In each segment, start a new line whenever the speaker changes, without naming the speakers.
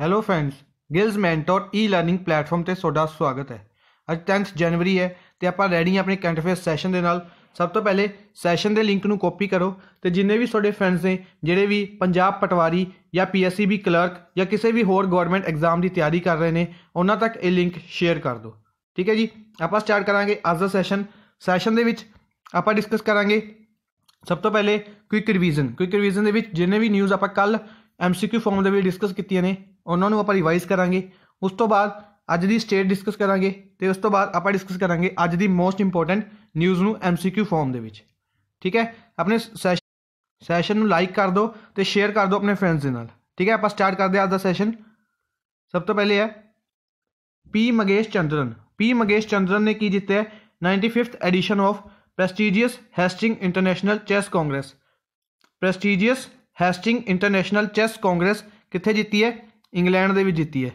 hello friends Gill's mentor e learning platform ਤੇ ਤੁਹਾਡਾ ਸਵਾਗਤ ਹੈ ਅੱਜ 10th ਜਨਵਰੀ ਹੈ ਤੇ ਆਪਾਂ ਰੈਡੀ ਹਾਂ ਆਪਣੇ ਕੈਂਟ ਫੇਸ ਸੈਸ਼ਨ ਦੇ ਨਾਲ ਸਭ ਤੋਂ ਪਹਿਲੇ ਸੈਸ਼ਨ ਦੇ ਲਿੰਕ ਨੂੰ ਕਾਪੀ ਕਰੋ ਤੇ ਜਿੰਨੇ ਵੀ ਤੁਹਾਡੇ ਫਰੈਂਡਸ ਨੇ ਜਿਹੜੇ ਵੀ ਪੰਜਾਬ ਪਟਵਾਰੀ ਜਾਂ ਪੀਐਸਸੀਬੀ ਕਲਰਕ ਜਾਂ ਕਿਸੇ ਵੀ ਹੋਰ ਗਵਰਨਮੈਂਟ ਐਗਜ਼ਾਮ ਦੀ ਤਿਆਰੀ ਕਰ ਰਹੇ ਨੇ ਉਹਨਾਂ ਤੱਕ ਇਹ ਲਿੰਕ ਸ਼ੇਅਰ ਕਰ ਦਿਓ ਠੀਕ ਹੈ ਜੀ ਆਪਾਂ ਸਟਾਰਟ ਕਰਾਂਗੇ ਅੱਜ ਦਾ ਸੈਸ਼ਨ ਸੈਸ਼ਨ ਦੇ ਵਿੱਚ ਆਪਾਂ ਡਿਸਕਸ ਕਰਾਂਗੇ ਸਭ ਤੋਂ ਪਹਿਲੇ ਕੁਇਕ ਰਿਵੀਜ਼ਨ ਕੁਇਕ ਰਿਵੀਜ਼ਨ ਦੇ ਵਿੱਚ ਜਿੰਨੇ ਵੀ ਨਿਊਜ਼ ਆਪਾਂ ਕੱਲ ਐਮਸੀਕਿਊ ਫਾਰਮ ਦੇ ਵਿੱਚ ਡਿਸਕਸ ਕੀਤੀਆਂ ਨੇ उन्होंने आप रिवाइज करा उस तो बाद अज की स्टेट डिस्कस करा तो उस तो बाद डिस्कस करा अज की मोस्ट इंपोर्टेंट न्यूज़ में एम सी क्यू फॉर्म के ठीक है अपने सैश सैशन लाइक कर दो तो शेयर कर दो अपने फ्रेंड्स के नाल ठीक है आप स्टार्ट करते अज का सैशन सब तो पहले है पी मगेश चंद्रन पी मगेश चंद्रन ने की जितया ninety fifth edition of prestigious Hastings international chess congress prestigious Hastings international chess congress कितने जीती है ਇੰਗਲੈਂਡ ਦੇ ਵੀ ਜਿੱਤੀ ਹੈ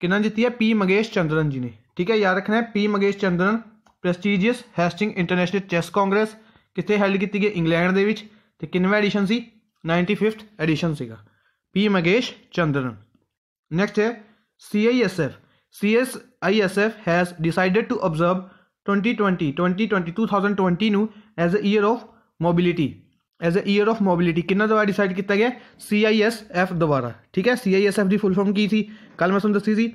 ਕਿਹਨਾਂ ਜਿੱਤੀ ਹੈ ਪੀ ਮਗੇਸ਼ ਚੰਦਰਨ ਜੀ ਨੇ ਠੀਕ ਹੈ ਯਾਦ ਰੱਖਣਾ ਹੈ P Magesh Chandran prestigious Hastings international chess congress ਕਿੱਥੇ ਹੈਲਡ ਕੀਤੀ ਗਈ ਇੰਗਲੈਂਡ ਦੇ ਵਿੱਚ ਤੇ ਕਿੰਨਵਾਂ ਐਡੀਸ਼ਨ ਸੀ 95th ਐਡੀਸ਼ਨ ਸੀਗਾ ਪੀ ਮਗੇਸ਼ ਚੰਦਰਨ ਨੈਕਸਟ ਹੈ CISF CSISF has decided to observe 2020 2020 2020 ਨੂੰ as a year of mobility as a year of mobility किन्ना द्वारा डिसाइड किया गया सी आई एस एफ द्वारा ठीक है सी आई एस एफ की फुल फॉर्म की थी कल मैं दसी थी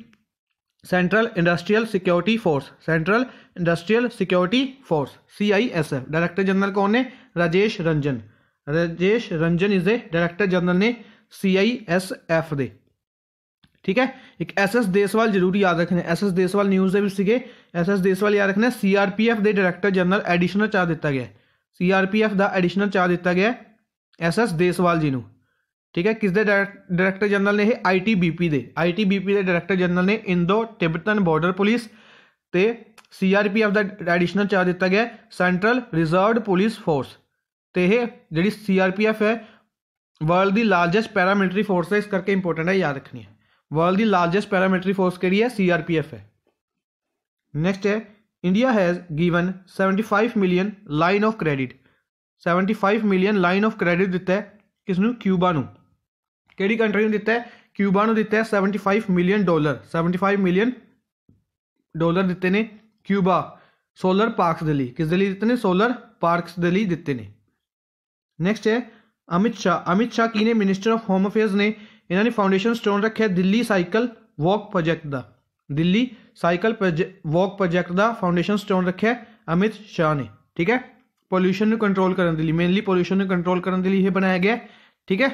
central industrial security force central industrial security force C I S F director general कौन ने Rajesh Ranjan Rajesh Ranjan is a director general ने सी आई एस एफ दे ठीक है एक एस एस देसवाल जरूर याद रखने एस एस देसवाल न्यूज़ भी सके एस एस देसवाल याद रखना सी आर पी एफ दे डायरेक्टर जनरल एडिशनल चार्ज दिता गया ਸੀਆਰਪੀਐਫ ਦਾ ਐਡੀਸ਼ਨਲ ਚਾਰਜ ਦਿੱਤਾ ਗਿਆ ਐਸਐਸ ਦੇਸਵਾਲ ਜੀ ਨੂੰ ਠੀਕ ਹੈ ਕਿਸ ਦੇ ਡਾਇਰੈਕਟਰ ਜਨਰਲ ਨੇ ਇਹ ਆਈਟੀਬੀਪੀ ਦੇ ਆਈਟੀਬੀਪੀ ਦੇ ਡਾਇਰੈਕਟਰ ਜਨਰਲ ਨੇ ਇੰਦੋ ਟਿਬਟਨ ਬਾਰਡਰ ਪੁਲਿਸ ਤੇ ਸੀਆਰਪੀਐਫ ਦਾ ਐਡੀਸ਼ਨਲ ਚਾਰਜ ਦਿੱਤਾ ਗਿਆ ਸੈਂਟਰਲ ਰਿਜ਼ਰਵਡ ਪੁਲਿਸ ਫੋਰਸ ਤੇ ਇਹ ਜਿਹੜੀ ਸੀਆਰਪੀਐਫ ਹੈ ਵਰਲਡ ਦੀ ਲਾਰਜੈਸਟ ਪੈਰਾਮਿਲਟਰੀ ਫੋਰਸ ਹੈ ਇਸ ਕਰਕੇ ਇੰਪੋਰਟੈਂਟ ਹੈ ਯਾਦ ਰੱਖਣੀ ਹੈ ਵਰਲਡ ਦੀ ਲਾਰਜੈਸਟ ਪੈਰਾਮਿਲਟਰੀ ਫੋਰਸ ਕਿਹੜੀ ਹੈ ਸੀਆਰਪੀਐਫ ਹੈ ਨੈਕਸਟ ਹੈ India has given 75 million line of credit 75 million line of credit ਦਿੱਤਾ ਹੈ ਕਿਸ ਨੂੰ ਕਿਊਬਾ ਨੂੰ ਕਿਹੜੀ ਕੰਟਰੀ ਨੂੰ ਦਿੱਤਾ ਹੈ ਕਿਊਬਾ ਨੂੰ ਦਿੱਤਾ ਹੈ 75 ਮਿਲੀਅਨ ਡਾਲਰ 75 ਮਿਲੀਅਨ ਡਾਲਰ ਦਿੱਤੇ ਨੇ ਕਿਊਬਾ ਸੋਲਰ ਪਾਰਕਸ ਦੇ ਲਈ ਕਿਸ ਦੇ ਲਈ ਦਿੱਤੇ ਨੇ ਸੋਲਰ ਪਾਰਕਸ ਦੇ ਲਈ ਦਿੱਤੇ ਨੇ ਨੈਕਸਟ ਹੈ ਅਮਿਤ ਸ਼ਾ ਅਮਿਤ ਸ਼ਾ ਕੀ ਨੇ ਮਿਨਿਸਟਰ ਆਫ ਹੋਮ ਅਫੇਅਰਸ ਨੇ ਇਹਨਾਂ ਨੇ ਫਾਊਂਡੇਸ਼ਨ ਸਟੋਨ ਰੱਖਿਆ ਦਿੱਲੀ ਸਾਈਕਲ ਵਾਕ ਪ੍ਰੋਜੈਕਟ ਦਾ ਦਿੱਲੀ ਸਾਈਕਲ ਵਾਕ ਪ੍ਰੋਜੈਕਟ ਦਾ ਫਾਊਂਡੇਸ਼ਨ ਸਟੋਨ ਰੱਖਿਆ ਅਮਿਤ ਸ਼ਾਹ ਨੇ ਠੀਕ ਹੈ ਪੋਲੂਸ਼ਨ ਨੂੰ ਕੰਟਰੋਲ ਕਰਨ ਦੇ ਲਈ ਮੇਨਲੀ ਪੋਲੂਸ਼ਨ ਨੂੰ ਕੰਟਰੋਲ ਕਰਨ ਦੇ ਲਈ ਇਹ ਬਣਾਇਆ ਗਿਆ ਠੀਕ ਹੈ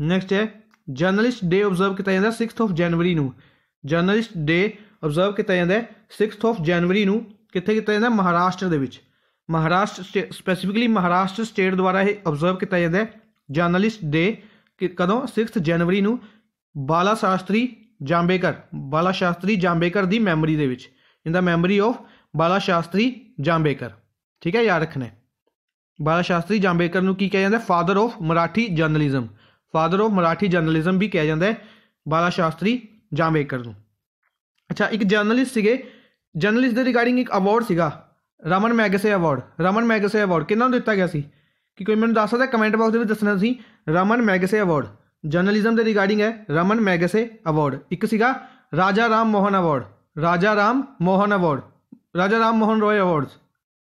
ਨੈਕਸਟ ਹੈ ਜਰਨਲਿਸਟ ਡੇ ਆਬਜ਼ਰਵ ਕੀਤਾ ਜਾਂਦਾ 6th ਆਫ ਜਨਵਰੀ ਨੂੰ ਜਰਨਲਿਸਟ ਡੇ ਆਬਜ਼ਰਵ ਕੀਤਾ ਜਾਂਦਾ 6th ਆਫ ਜਨਵਰੀ ਨੂੰ ਕਿੱਥੇ ਕੀਤਾ ਜਾਂਦਾ ਮਹਾਰਾਸ਼ਟਰ ਦੇ ਵਿੱਚ ਮਹਾਰਾਸ਼ਟਰ ਸਪੈਸੀਫਿਕਲੀ ਮਹਾਰਾਸ਼ਟਰ ਸਟੇਟ ਦੁਆਰਾ ਇਹ ਆਬਜ਼ਰਵ ਕੀਤਾ ਜਾਂਦਾ ਜਰਨਲਿਸਟ ਡੇ ਕਦੋਂ 6th ਜਨਵਰੀ ਨੂੰ ਬਾਲਾ ਸ਼ਾਸਤਰੀ ਜਾਂਬੇਕਰ ਬਾਲਾ ਸ਼ਾਸਤਰੀ ਜਾਂਬੇਕਰ ਦੀ ਮੈਮਰੀ ਦੇ ਵਿੱਚ ਇਨ ਦਾ ਮੈਮਰੀ ਆਫ ਬਾਲਾ ਸ਼ਾਸਤਰੀ ਜਾਂਬੇਕਰ ਠੀਕ ਹੈ ਯਾਦ ਰੱਖਣਾ ਬਾਲਾ ਸ਼ਾਸਤਰੀ ਜਾਂਬੇਕਰ ਨੂੰ ਕੀ ਕਿਹਾ ਜਾਂਦਾ father of Marathi journalism father of Marathi journalism ਵੀ ਕਿਹਾ ਜਾਂਦਾ ਹੈ ਬਾਲਾ ਸ਼ਾਸਤਰੀ ਜਾਂਬੇਕਰ ਨੂੰ ਅੱਛਾ ਇੱਕ ਜਰਨਲਿਸਟ ਸੀਗੇ ਜਰਨਲਿਸਟ ਦੇ ਰਿਗਾਰਡਿੰਗ ਇੱਕ ਅਵਾਰਡ ਸੀਗਾ Raman Magsaysay award Raman Magsaysay award ਕਿਹਨਾਂ ਨੂੰ ਦਿੱਤਾ ਗਿਆ ਸੀ ਕਿ ਕੋਈ ਮੈਨੂੰ ਦੱਸ ਸਕਦਾ ਕਮੈਂਟ ਬਾਕਸ ਦੇ ਵਿੱਚ ਦੱਸਣਾ ਤੁਸੀਂ ਰਮਨ ਮੈਗਸੇ ਅਵਾਰਡ ਜਰਨਲਿਜ਼ਮ ਦੇ ਰਿਗਾਰਡਿੰਗ ਹੈ ਰਮਨ ਮੈਗਸੇ ਅਵਾਰਡ ਇੱਕ ਸੀਗਾ ਰਾਜਾ ਰਾਮ ਮੋਹਨ ਅਵਾਰਡ ਰਾਜਾ ਰਾਮ ਮੋਹਨ ਅਵਾਰਡ ਰਾਜਾ ਰਾਮ ਮੋਹਨ ਰੋਏ ਅਵਾਰਡਸ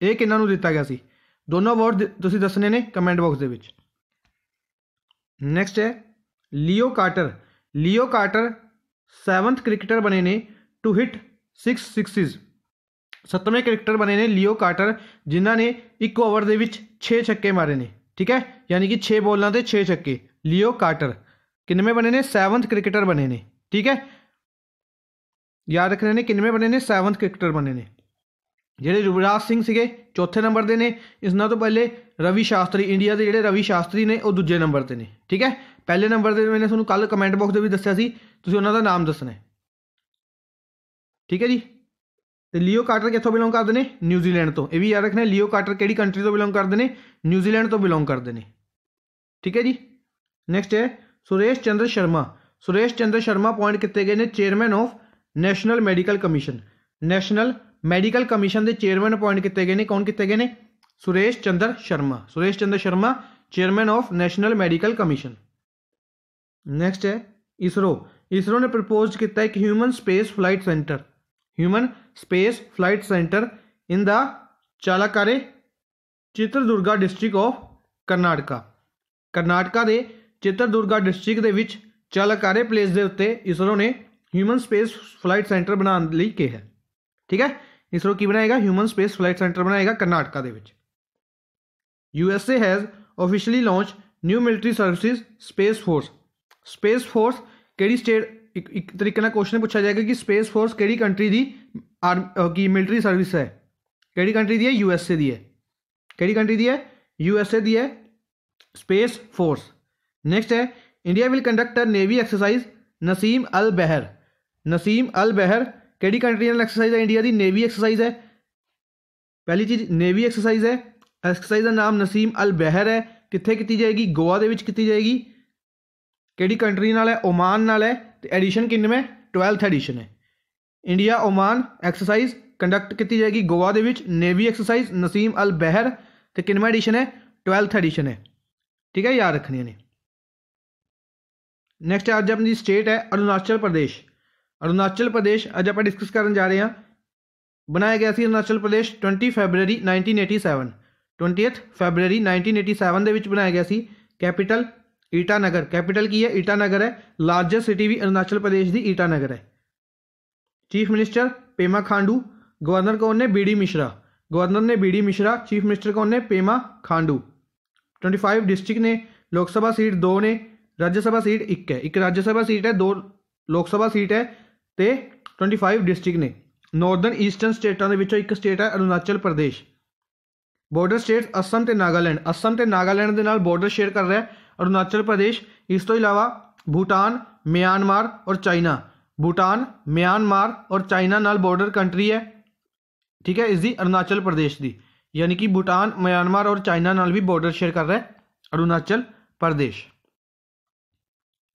ਇਹ ਕਿਹਨਾਂ ਨੂੰ ਦਿੱਤਾ ਗਿਆ ਸੀ ਦੋਨੋਂ ਅਵਾਰਡ ਤੁਸੀਂ ਦੱਸਣੇ ਨੇ ਕਮੈਂਟ ਬਾਕਸ ਦੇ ਵਿੱਚ ਨੈਕਸਟ ਹੈ Leo Carter Leo Carter 7th cricketer ਬਣੇ ਨੇ ਟੂ ਹਿੱਟ 6 ਸਿਕਸਿਸ 7ਵੇਂ ਕ੍ਰਿਕਟਰ ਬਣੇ ਨੇ ਲੀਓ ਕਾਰਟਰ ਜਿਨ੍ਹਾਂ ਨੇ ਇੱਕ ਓਵਰ ਦੇ ਵਿੱਚ 6 ਛੱਕੇ ਮਾਰੇ ਨੇ ਠੀਕ ਹੈ ਯਾਨੀ ਕਿ 6 ਬੋਲਾਂ ਤੇ 6 ਛੱਕੇ ਲਿਓ ਕਾਰਟਰ ਕਿੰਨੇਵੇਂ ਬਣੇ ਨੇ 7th ਕ੍ਰਿਕਟਰ ਬਣੇ ਨੇ ਠੀਕ ਹੈ ਯਾਦ ਰੱਖਣਾ ਨੇ ਕਿੰਨੇਵੇਂ ਬਣੇ ਨੇ 7th ਕ੍ਰਿਕਟਰ ਬਣੇ ਨੇ ਜਿਹੜੇ ਯੁਵਰਾਜ ਸਿੰਘ ਸੀਗੇ ਚੌਥੇ ਨੰਬਰ ਦੇ ਨੇ ਇਸ ਨਾਲ ਤੋਂ ਪਹਿਲੇ ਰਵੀ ਸ਼ਾਸਤਰੀ ਇੰਡੀਆ ਦੇ ਜਿਹੜੇ ਰਵੀ ਸ਼ਾਸਤਰੀ ਨੇ ਉਹ ਦੂਜੇ ਨੰਬਰ ਤੇ ਨੇ ਠੀਕ ਹੈ ਪਹਿਲੇ ਨੰਬਰ ਦੇ ਮੈਨੇ ਤੁਹਾਨੂੰ ਕੱਲ ਕਮੈਂਟ ਬਾਕਸ ਦੇ ਵੀ ਦੱਸਿਆ ਸੀ ਤੁਸੀਂ ਉਹਨਾਂ ਦਾ ਨਾਮ ਦੱਸਣਾ ਠੀਕ ਹੈ ਜੀ ਤੇ ਲਿਓ ਕਾਟਰ ਕਿੱਥੋਂ ਬਿਲੋਂਗ ਕਰਦੇ ਨੇ ਨਿਊਜ਼ੀਲੈਂਡ ਤੋਂ ਇਹ ਵੀ ਯਾਦ ਰੱਖਣਾ ਲਿਓ ਕਾਟਰ ਕਿਹੜੀ ਕੰਟਰੀ ਤੋਂ ਬਿਲੋਂਗ ਕਰਦੇ ਨੇ ਨਿਊਜ਼ੀਲੈਂਡ ਤੋਂ ਬਿਲੋਂਗ ਕਰਦੇ ਨੇ ਠੀਕ ਹੈ ਜੀ नेक्स्ट है सुरेश चंद्र शर्मा सुरेश चंद्र शर्मा अपॉइंट किए गए ने chairman of national medical commission national medical commission के चेयरमैन अपॉइंट किए गए ने कौन किए गए ने Suresh Chandra Sharma Suresh Chandra Sharma chairman of national medical commission next है इसरो इसरो ने प्रपोज किया एक human space flight centre human space flight centre in the Challakere Chitradurga district of Karnataka Karnataka के चित्रदुर्गा डिस्ट्रिक्ट के चलकारे प्लेस के उत्ते इसरो ने ह्यूमन स्पेस फ्लाइट सेंटर बनाने लिए है ठीक है इसरो की बनाएगा ह्यूमन स्पेस फ्लाइट सेंटर बनाएगा Karnataka U S A has officially launch new military services space force space force कि स्टेट एक, एक तरीके का क्वेश्चन पूछा जाएगा कि स्पेस फोर्स किंट्री की आर्म की मिलटरी सर्विस है किंट्री की है यू एस ए की है किंट्री की है U S A space force next है India will conduct a navy exercise Naseem Al Bahr Naseem Al Bahr कैडी कंट्री एक्सरसाइज है इंडिया की नेवी एक्सरसाइज है पहली चीज़ नेवी एक्सरसाइज है एक्सरसाइज का नाम नसीम अल बहर है कितने की जाएगी गोवा के जाएगी कि कंट्री नाल है ओमान नाल है तो एडिशन किन्नवे में ट्वेल्थ एडिशन है इंडिया ओमान एक्सरसाइज कंडक्ट की जाएगी गोवा के navy exercise Naseem Al Bahr तो किनवा एडिशन है ट्वेल्थ एडिशन है ठीक है याद रखनिया ने नैक्सट अज अपनी स्टेट है अरुणाचल प्रदेश अरुणाचल प्रदेश अज आप डिस्कस कर जा रहे हैं बनाया गया से Arunachal Pradesh twenty February nineteen eighty seven twentieth February nineteen eighty seven के बनाया गया से कैपीटल ईटानगर कैपीटल की है ईटानगर है लार्जस्ट सिटी भी अरुणाचल प्रदेश की ईटानगर है chief minister Pema Khandu governor कौन ने बी डी मिश्रा गवर्नर ने B D Mishra chief minister कौन ने Pema Khandu twenty five district ने लोग सभा सीट दो ने राज्यसभा सीट एक है एक राज्यसभा सीट है दो सभा सीट है तो ट्वेंटी फाइव डिस्ट्रिक्ट ने नॉर्दन ईस्टर्न स्टेटा एक स्टेट है अरुणाचल प्रदेश बॉर्डर स्टेट असम तो नागालैंड असम तो नागालैंड बॉडर शेयर कर रहा है अरुणाचल प्रदेश इस तो इलावा भूटान म्यानमार और चाइना भूटान म्यानमार और चाइना नाल बॉर्डर कंट्री है ठीक है इसकी अरुणाचल प्रदेश की यानी कि भूटान म्यांमार और चाइना नाल भी बॉर्डर शेयर कर रहा है अरुणाचल प्रदेश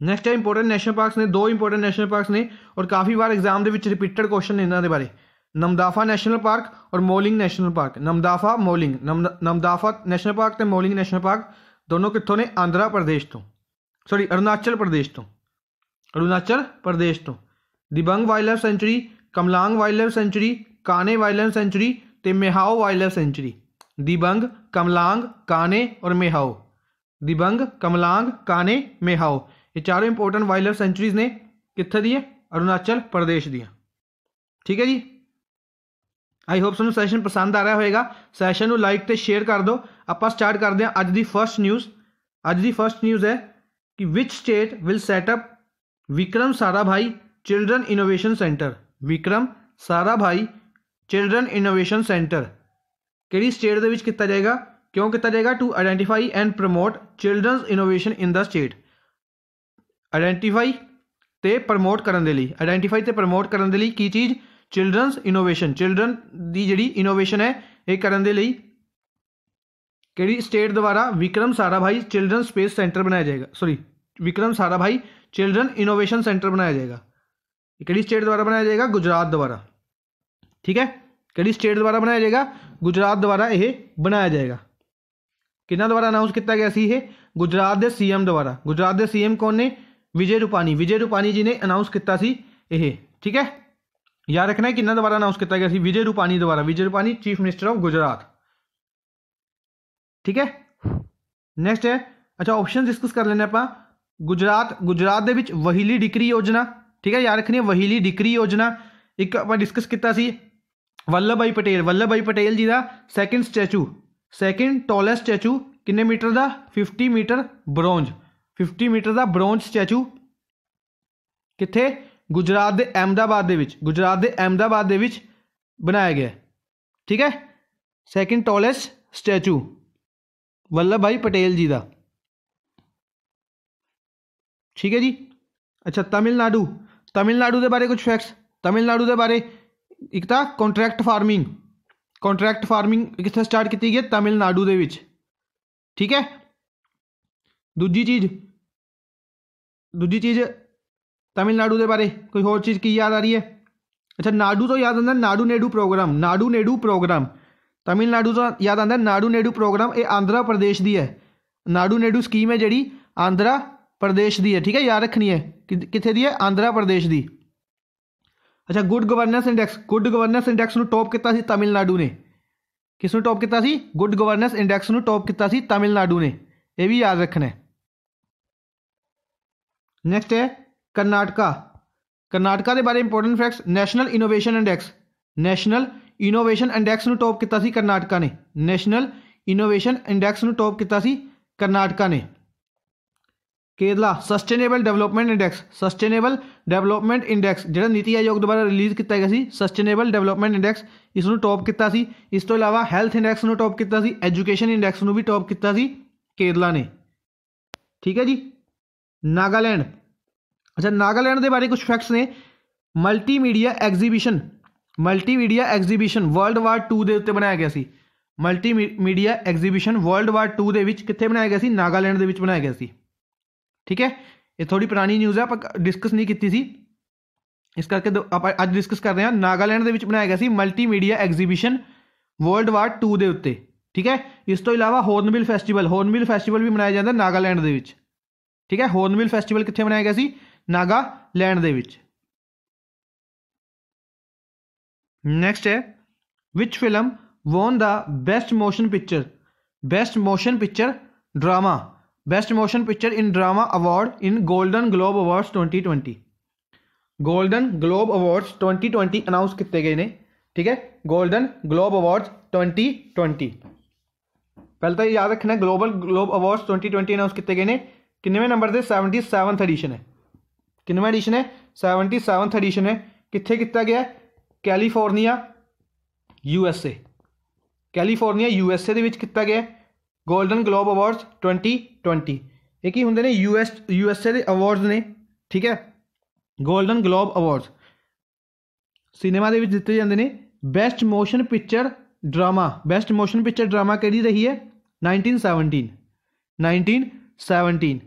नैक्सट है इंपोर्टेंट नैशनल पार्क्स ने दो इंपोर्टेंट नैशनल पार्क्स ने और काफ़ी बार एग्जाम के रिपीटड क्वेश्चन इन्हों के बारे नमदाफा नैशनल पार्क और मोलिंग नैशनल पार्क नमदाफा मोलिंग नम नमदाफा नैशनल पार्क तो मोलिंग नैशनल पार्क दोनों कितों ने आंध्र प्रदेश तो सॉरी अरुणाचल प्रदेश तो अरुणाचल प्रदेश तो Dibang wildlife sanctuary Kamlang wildlife sanctuary Kane wildlife sanctuary तो मेहाओ वाइल्डलाइफ सेंचुरी दिबंग कमलांग काने और मेहाओ दिबंग कमलांग काने मेहाओ ये चारों इंपोर्टेंट वाइल्ड लाइफ सेंचुरीज ने कितने दिए अरुणाचल प्रदेश दिया ठीक है जी आई होप सू सैशन पसंद आ रहा होएगा सैशन को लाइक तो शेयर कर दो आप स्टार्ट करते हैं अज की फस्ट न्यूज़ अज की फस्ट न्यूज़ है कि which state will set up Vikram Sarabhai children innovation centre Vikram Sarabhai children innovation centre कि स्टेट के जाएगा क्यों किया जाएगा to identify and promote children innovation in the state identify ਤੇ ਪ੍ਰਮੋਟ ਕਰਨ ਦੇ ਲਈ ਆਇਡੈਂਟੀਫਾਈ ਤੇ ਪ੍ਰਮੋਟ ਕਰਨ ਦੇ ਲਈ ਕੀ ਚੀਜ਼ ਚਿਲड्रनਸ ਇਨੋਵੇਸ਼ਨ ਚਿਲड्रन ਦੀ ਜਿਹੜੀ ਇਨੋਵੇਸ਼ਨ ਹੈ ਇਹ ਕਰਨ ਦੇ ਲਈ ਕਿਹੜੀ ਸਟੇਟ ਦੁਆਰਾ Vikram Sarabhai children space centre ਬਣਾਇਆ ਜਾਏਗਾ sorry Vikram Sarabhai children innovation centre ਬਣਾਇਆ ਜਾਏਗਾ ਇਹ ਕਿਹੜੀ ਸਟੇਟ ਦੁਆਰਾ ਬਣਾਇਆ ਜਾਏਗਾ ਗੁਜਰਾਤ ਦੁਆਰਾ ਠੀਕ ਹੈ ਕਿਹੜੀ ਸਟੇਟ ਦੁਆਰਾ ਬਣਾਇਆ ਜਾਏਗਾ ਗੁਜਰਾਤ ਦੁਆਰਾ ਇਹ ਬਣਾਇਆ ਜਾਏਗਾ ਕਿਹਨਾਂ ਦੁਆਰਾ ਅਨਾਉਂਸ ਕੀਤਾ ਗਿਆ ਸੀ ਇਹ ਗੁਜਰਾਤ ਦੇ ਸੀਐਮ ਦੁਆਰਾ ਗੁਜਰਾਤ ਦੇ ਸੀਐਮ ਕੌਣ ਨੇ ਵਿਜੇ ਰੂਪਾਨੀ ਵਿਜੇ ਰੂਪਾਨੀ ਜੀ ਨੇ ਅਨਾਉਂਸ ਕੀਤਾ ਸੀ ਇਹ ਠੀਕ ਹੈ ਯਾਦ ਰੱਖਣਾ ਹੈ ਇਹਨਾਂ ਦੁਆਰਾ ਅਨਾਉਂਸ ਕੀਤਾ ਗਿਆ ਸੀ ਵਿਜੇ ਰੂਪਾਨੀ ਦੁਆਰਾ Vijay Rupani chief minister of Gujarat ਠੀਕ ਹੈ ਨੈਕਸਟ ਹੈ ਅੱਛਾ ਆਪਸ਼ਨ ਡਿਸਕਸ ਕਰ ਲੈਣੇ ਆਪਾਂ ਗੁਜਰਾਤ ਗੁਜਰਾਤ ਦੇ ਵਿੱਚ ਵਹੀਲੀ ਡਿਕਰੀ ਯੋਜਨਾ ਠੀਕ ਹੈ ਯਾਦ ਰੱਖਣੀ ਹੈ ਵਹੀਲੀ ਡਿਕਰੀ ਯੋਜਨਾ ਇੱਕ ਆਪਾਂ ਡਿਸਕਸ ਕੀਤਾ ਸੀ ਵੱਲਭਾਈ ਪਟੇਲ ਵੱਲਭਾਈ ਪਟੇਲ ਜੀ ਦਾ second statue second tallest statue ਕਿੰਨੇ ਮੀਟਰ ਦਾ 50 ਮੀਟਰ ਬ੍ਰੌਂਜ 50 ਮੀਟਰ ਦਾ ਬ੍ਰੌਂਜ ਸਟੈਚੂ ਕਿੱਥੇ ਗੁਜਰਾਤ ਦੇ ਅਹਿਮਦਾਬਾਦ ਦੇ ਵਿੱਚ ਗੁਜਰਾਤ ਦੇ ਅਹਿਮਦਾਬਾਦ ਦੇ ਵਿੱਚ ਬਣਾਇਆ ਗਿਆ ਠੀਕ ਹੈ second tallest statue Vallabhbhai Patel ji ਦਾ ਠੀਕ ਹੈ ਜੀ ਅੱਛਾ ਤਮਿਲਨਾਡੂ ਤਮਿਲਨਾਡੂ ਦੇ ਬਾਰੇ ਕੁਝ ਫੈਕਟਸ ਤਮਿਲਨਾਡੂ ਦੇ ਬਾਰੇ ਇੱਕ ਤਾਂ ਕੰਟਰੈਕਟ ਫਾਰਮਿੰਗ ਕੰਟਰੈਕਟ ਫਾਰਮਿੰਗ ਕਿੱਥੇ ਸਟਾਰਟ ਕੀਤੀ ਗਈ ਤਮਿਲਨਾਡੂ ਦੇ ਵਿੱਚ ਠੀਕ ਹੈ दूजी चीज दूजी चीज तमिलनाडु के बारे कोई होर चीज़ की याद आ रही है अच्छा नाडू तो याद आता नाडू नेडू प्रोग्राम नाडू नेडू प्रोग्राम तमिलनाडु तो याद आता नाडू नेडू प्रोग्राम ये आंध्रा प्रदेश की है नाडू नेडू स्कीम है जी आंध्र प्रदेश की है ठीक है याद रखनी है कितने की है आंध्रा प्रदेश की अच्छा good governance index good governance index top किया तमिलनाडु ने किसनों टॉप किया गुड गवर्नेंस इंडैक्स में टॉप किया तमिलनाडु ने यह भी याद रखना है नैक्सट है करनाटका करनाटका के बारे important facts national innovation index national innovation index index top किया करनाटका ने नैशनल इनोवेशन इंडेक्स टॉप किया करनाटका ने Kerala sustainable development index sustainable development index जो नीति आयोग द्वारा रिलीज किया गया सस्टेनेबल डेवलपमेंट इंडैक्स इस टॉप किया इस तो अलावा हैल्थ इंडैक्स में टॉप किया एजुकेशन इंडैक्स में भी टॉप किया केरला ने ठीक है जी ਨਾਗਾਲੈਂਡ ਅੱਛਾ ਨਾਗਾਲੈਂਡ ਦੇ ਬਾਰੇ ਕੁਝ ਫੈਕਟਸ ਨੇ multimedia exhibition multimedia exhibition world war 2 ਦੇ ਉੱਤੇ ਬਣਾਇਆ ਗਿਆ ਸੀ ਮਲਟੀਮੀਡੀਆ ਐਗਜ਼ੀਬਿਸ਼ਨ ਵਰਲਡ ਵਾਰ 2 ਦੇ ਵਿੱਚ ਕਿੱਥੇ ਬਣਾਇਆ ਗਿਆ ਸੀ ਨਾਗਾਲੈਂਡ ਦੇ ਵਿੱਚ ਬਣਾਇਆ ਗਿਆ ਸੀ ਠੀਕ ਹੈ ਇਹ ਥੋੜੀ ਪੁਰਾਣੀ ਨਿਊਜ਼ ਹੈ ਆਪਾਂ ਡਿਸਕਸ ਨਹੀਂ ਕੀਤੀ ਸੀ ਇਸ ਕਰਕੇ ਆਪਾਂ ਅੱਜ ਡਿਸਕਸ ਕਰ ਰਹੇ ਹਾਂ ਨਾਗਾਲੈਂਡ ਦੇ ਵਿੱਚ ਬਣਾਇਆ ਗਿਆ ਸੀ ਮਲਟੀਮੀਡੀਆ ਐਗਜ਼ੀਬਿਸ਼ਨ ਵਰਲਡ ਵਾਰ 2 ਦੇ ਉੱਤੇ ਠੀਕ ਹੈ ਇਸ ਤੋਂ ਇਲਾਵਾ ਹੌਰਨਬਿਲ ਫੈਸਟੀਵਲ ਹੌਰਨਬਿਲ ਫੈਸਟੀਵਲ ਵੀ ਮਨਾਇਆ ਜਾਂਦਾ ਨਾਗਾਲੈਂਡ ਦੇ ਵਿੱਚ ठीक है होर्नबिल फैसटिवल कितने मनाया गया नागालैंड नैक्सट है which film won the best motion picture best motion picture drama best motion picture in drama award in Golden Globe awards 2020 Golden Globe awards 2020 announce किए गए ने ठीक है गोल्डन ग्लोब अवार्ड्स 2020 पहले तो याद रखना ग्लोबल ग्लोब अवार्ड्स 2020 अनाउंस किए गए ने किन्नवे नंबर से सैवनटी सैवनथ एडिशन है किन्नवे एडिशन है सैवनटी सैवनथ एडिशन है कितने किया गया कैलीफोर्नी यूएसए कैलीफोर्निया यूएसए किया गया Golden Globe awards twenty twenty एक ही होंगे ने यूएस यूएसए के अवार्ड्स ने ठीक है गोल्डन ग्लोब अवॉर्ड सिनेमा के दिते जाते हैं best motion picture drama best motion picture drama कही रही है नाइनटीन सैवनटीन नाइनटीन सैवनटीन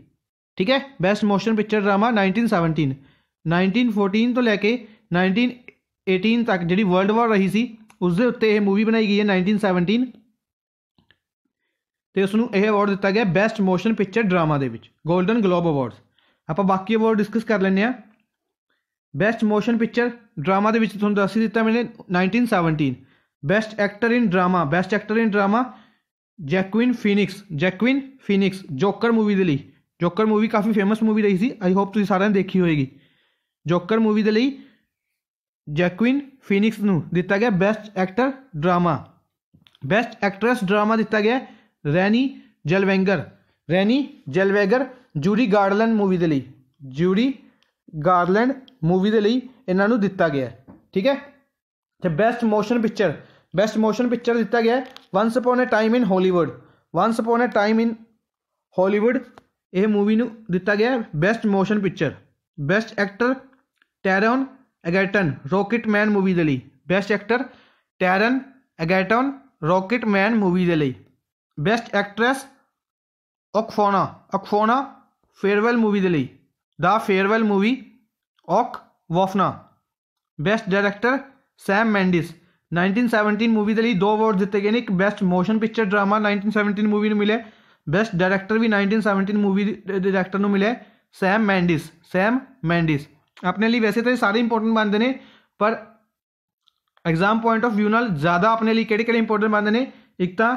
ਠੀਕ ਹੈ ਬੈਸਟ ਮੋਸ਼ਨ ਪਿਕਚਰ ਡਰਾਮਾ 1917 1914 ਤੋਂ ਲੈ ਕੇ 1918 ਤੱਕ ਜਿਹੜੀ ਵਰਲਡ ਵਾਰ ਰਹੀ ਸੀ ਉਸ ਦੇ ਉੱਤੇ ਇਹ ਮੂਵੀ ਬਣਾਈ ਗਈ ਹੈ 1917 ਤੇ ਉਸ ਨੂੰ ਇਹ ਅਵਾਰਡ ਦਿੱਤਾ ਗਿਆ ਬੈਸਟ ਮੋਸ਼ਨ ਪਿਕਚਰ ਡਰਾਮਾ ਦੇ ਵਿੱਚ 골ਡਨ ਗਲੋਬ ਅਵਾਰਡਸ ਆਪਾਂ ਬਾਕੀ ਅਵਾਰਡ ਡਿਸਕਸ ਕਰ ਲੈਂਦੇ ਆ ਬੈਸਟ ਮੋਸ਼ਨ ਪਿਕਚਰ ਡਰਾਮਾ ਦੇ ਵਿੱਚ ਤੁਹਾਨੂੰ ਦੱਸ ਹੀ ਦਿੱਤਾ ਮੈਨੇ 1917 best actor in drama best actor in drama Joaquin Phoenix Joaquin Phoenix Joker movie ਦੇ ਲਈ ਜੋਕਰ ਮੂਵੀ ਕਾਫੀ ਫੇਮਸ ਮੂਵੀ ਰਹੀ ਸੀ ਆਈ ਹੋਪ ਤੁਸੀਂ ਸਾਰਿਆਂ ਨੇ ਦੇਖੀ ਹੋਵੇਗੀ ਜੋਕਰ ਮੂਵੀ ਦੇ ਲਈ ਜੈਕਵਿਨ ਫੀਨਿਕਸ ਨੂੰ ਦਿੱਤਾ ਗਿਆ best actor drama best actress drama ਦਿੱਤਾ ਗਿਆ ਰੈਨੀ ਜਲਵੈਂਗਰ ਰੈਨੀ ਜਲਵੈਂਗਰ ਜੂਰੀ ਗਾਰਡਲੈਂਡ ਮੂਵੀ ਦੇ ਲਈ ਜੂਰੀ ਗਾਰਡਲੈਂਡ ਮੂਵੀ ਦੇ ਲਈ ਇਹਨਾਂ ਨੂੰ ਦਿੱਤਾ ਗਿਆ ਠੀਕ ਹੈ ਤੇ best motion picture best motion picture ਦਿੱਤਾ ਗਿਆ once upon a time in Hollywood once upon a time in Hollywood यह मूवी दिता गया best motion picture best actor Taron Egerton Rocketman movie के लिए best actor Taron Egerton Rocketman movie के लिए best actress Awkwafina Awkwafina Farewell movie के लिए the Farewell movie Awkwafina best director Sam Mendes 1917 movie के लिए दो award दिए गए एक best motion picture drama 1917 movie में मिले बेस्ट डायरेक्टर भी नाइनटीन सैवनटीन मूवी डायरेक्टर मिले सैम मैंडिस सैम मैंडिस अपने लिए वैसे तो ये सारे इंपॉर्टेंट बनते हैं पर एग्जाम पॉइंट ऑफ व्यू ज्यादा अपने लिए कड़े कड़े इंपॉर्टेंट बनते हैं एक तो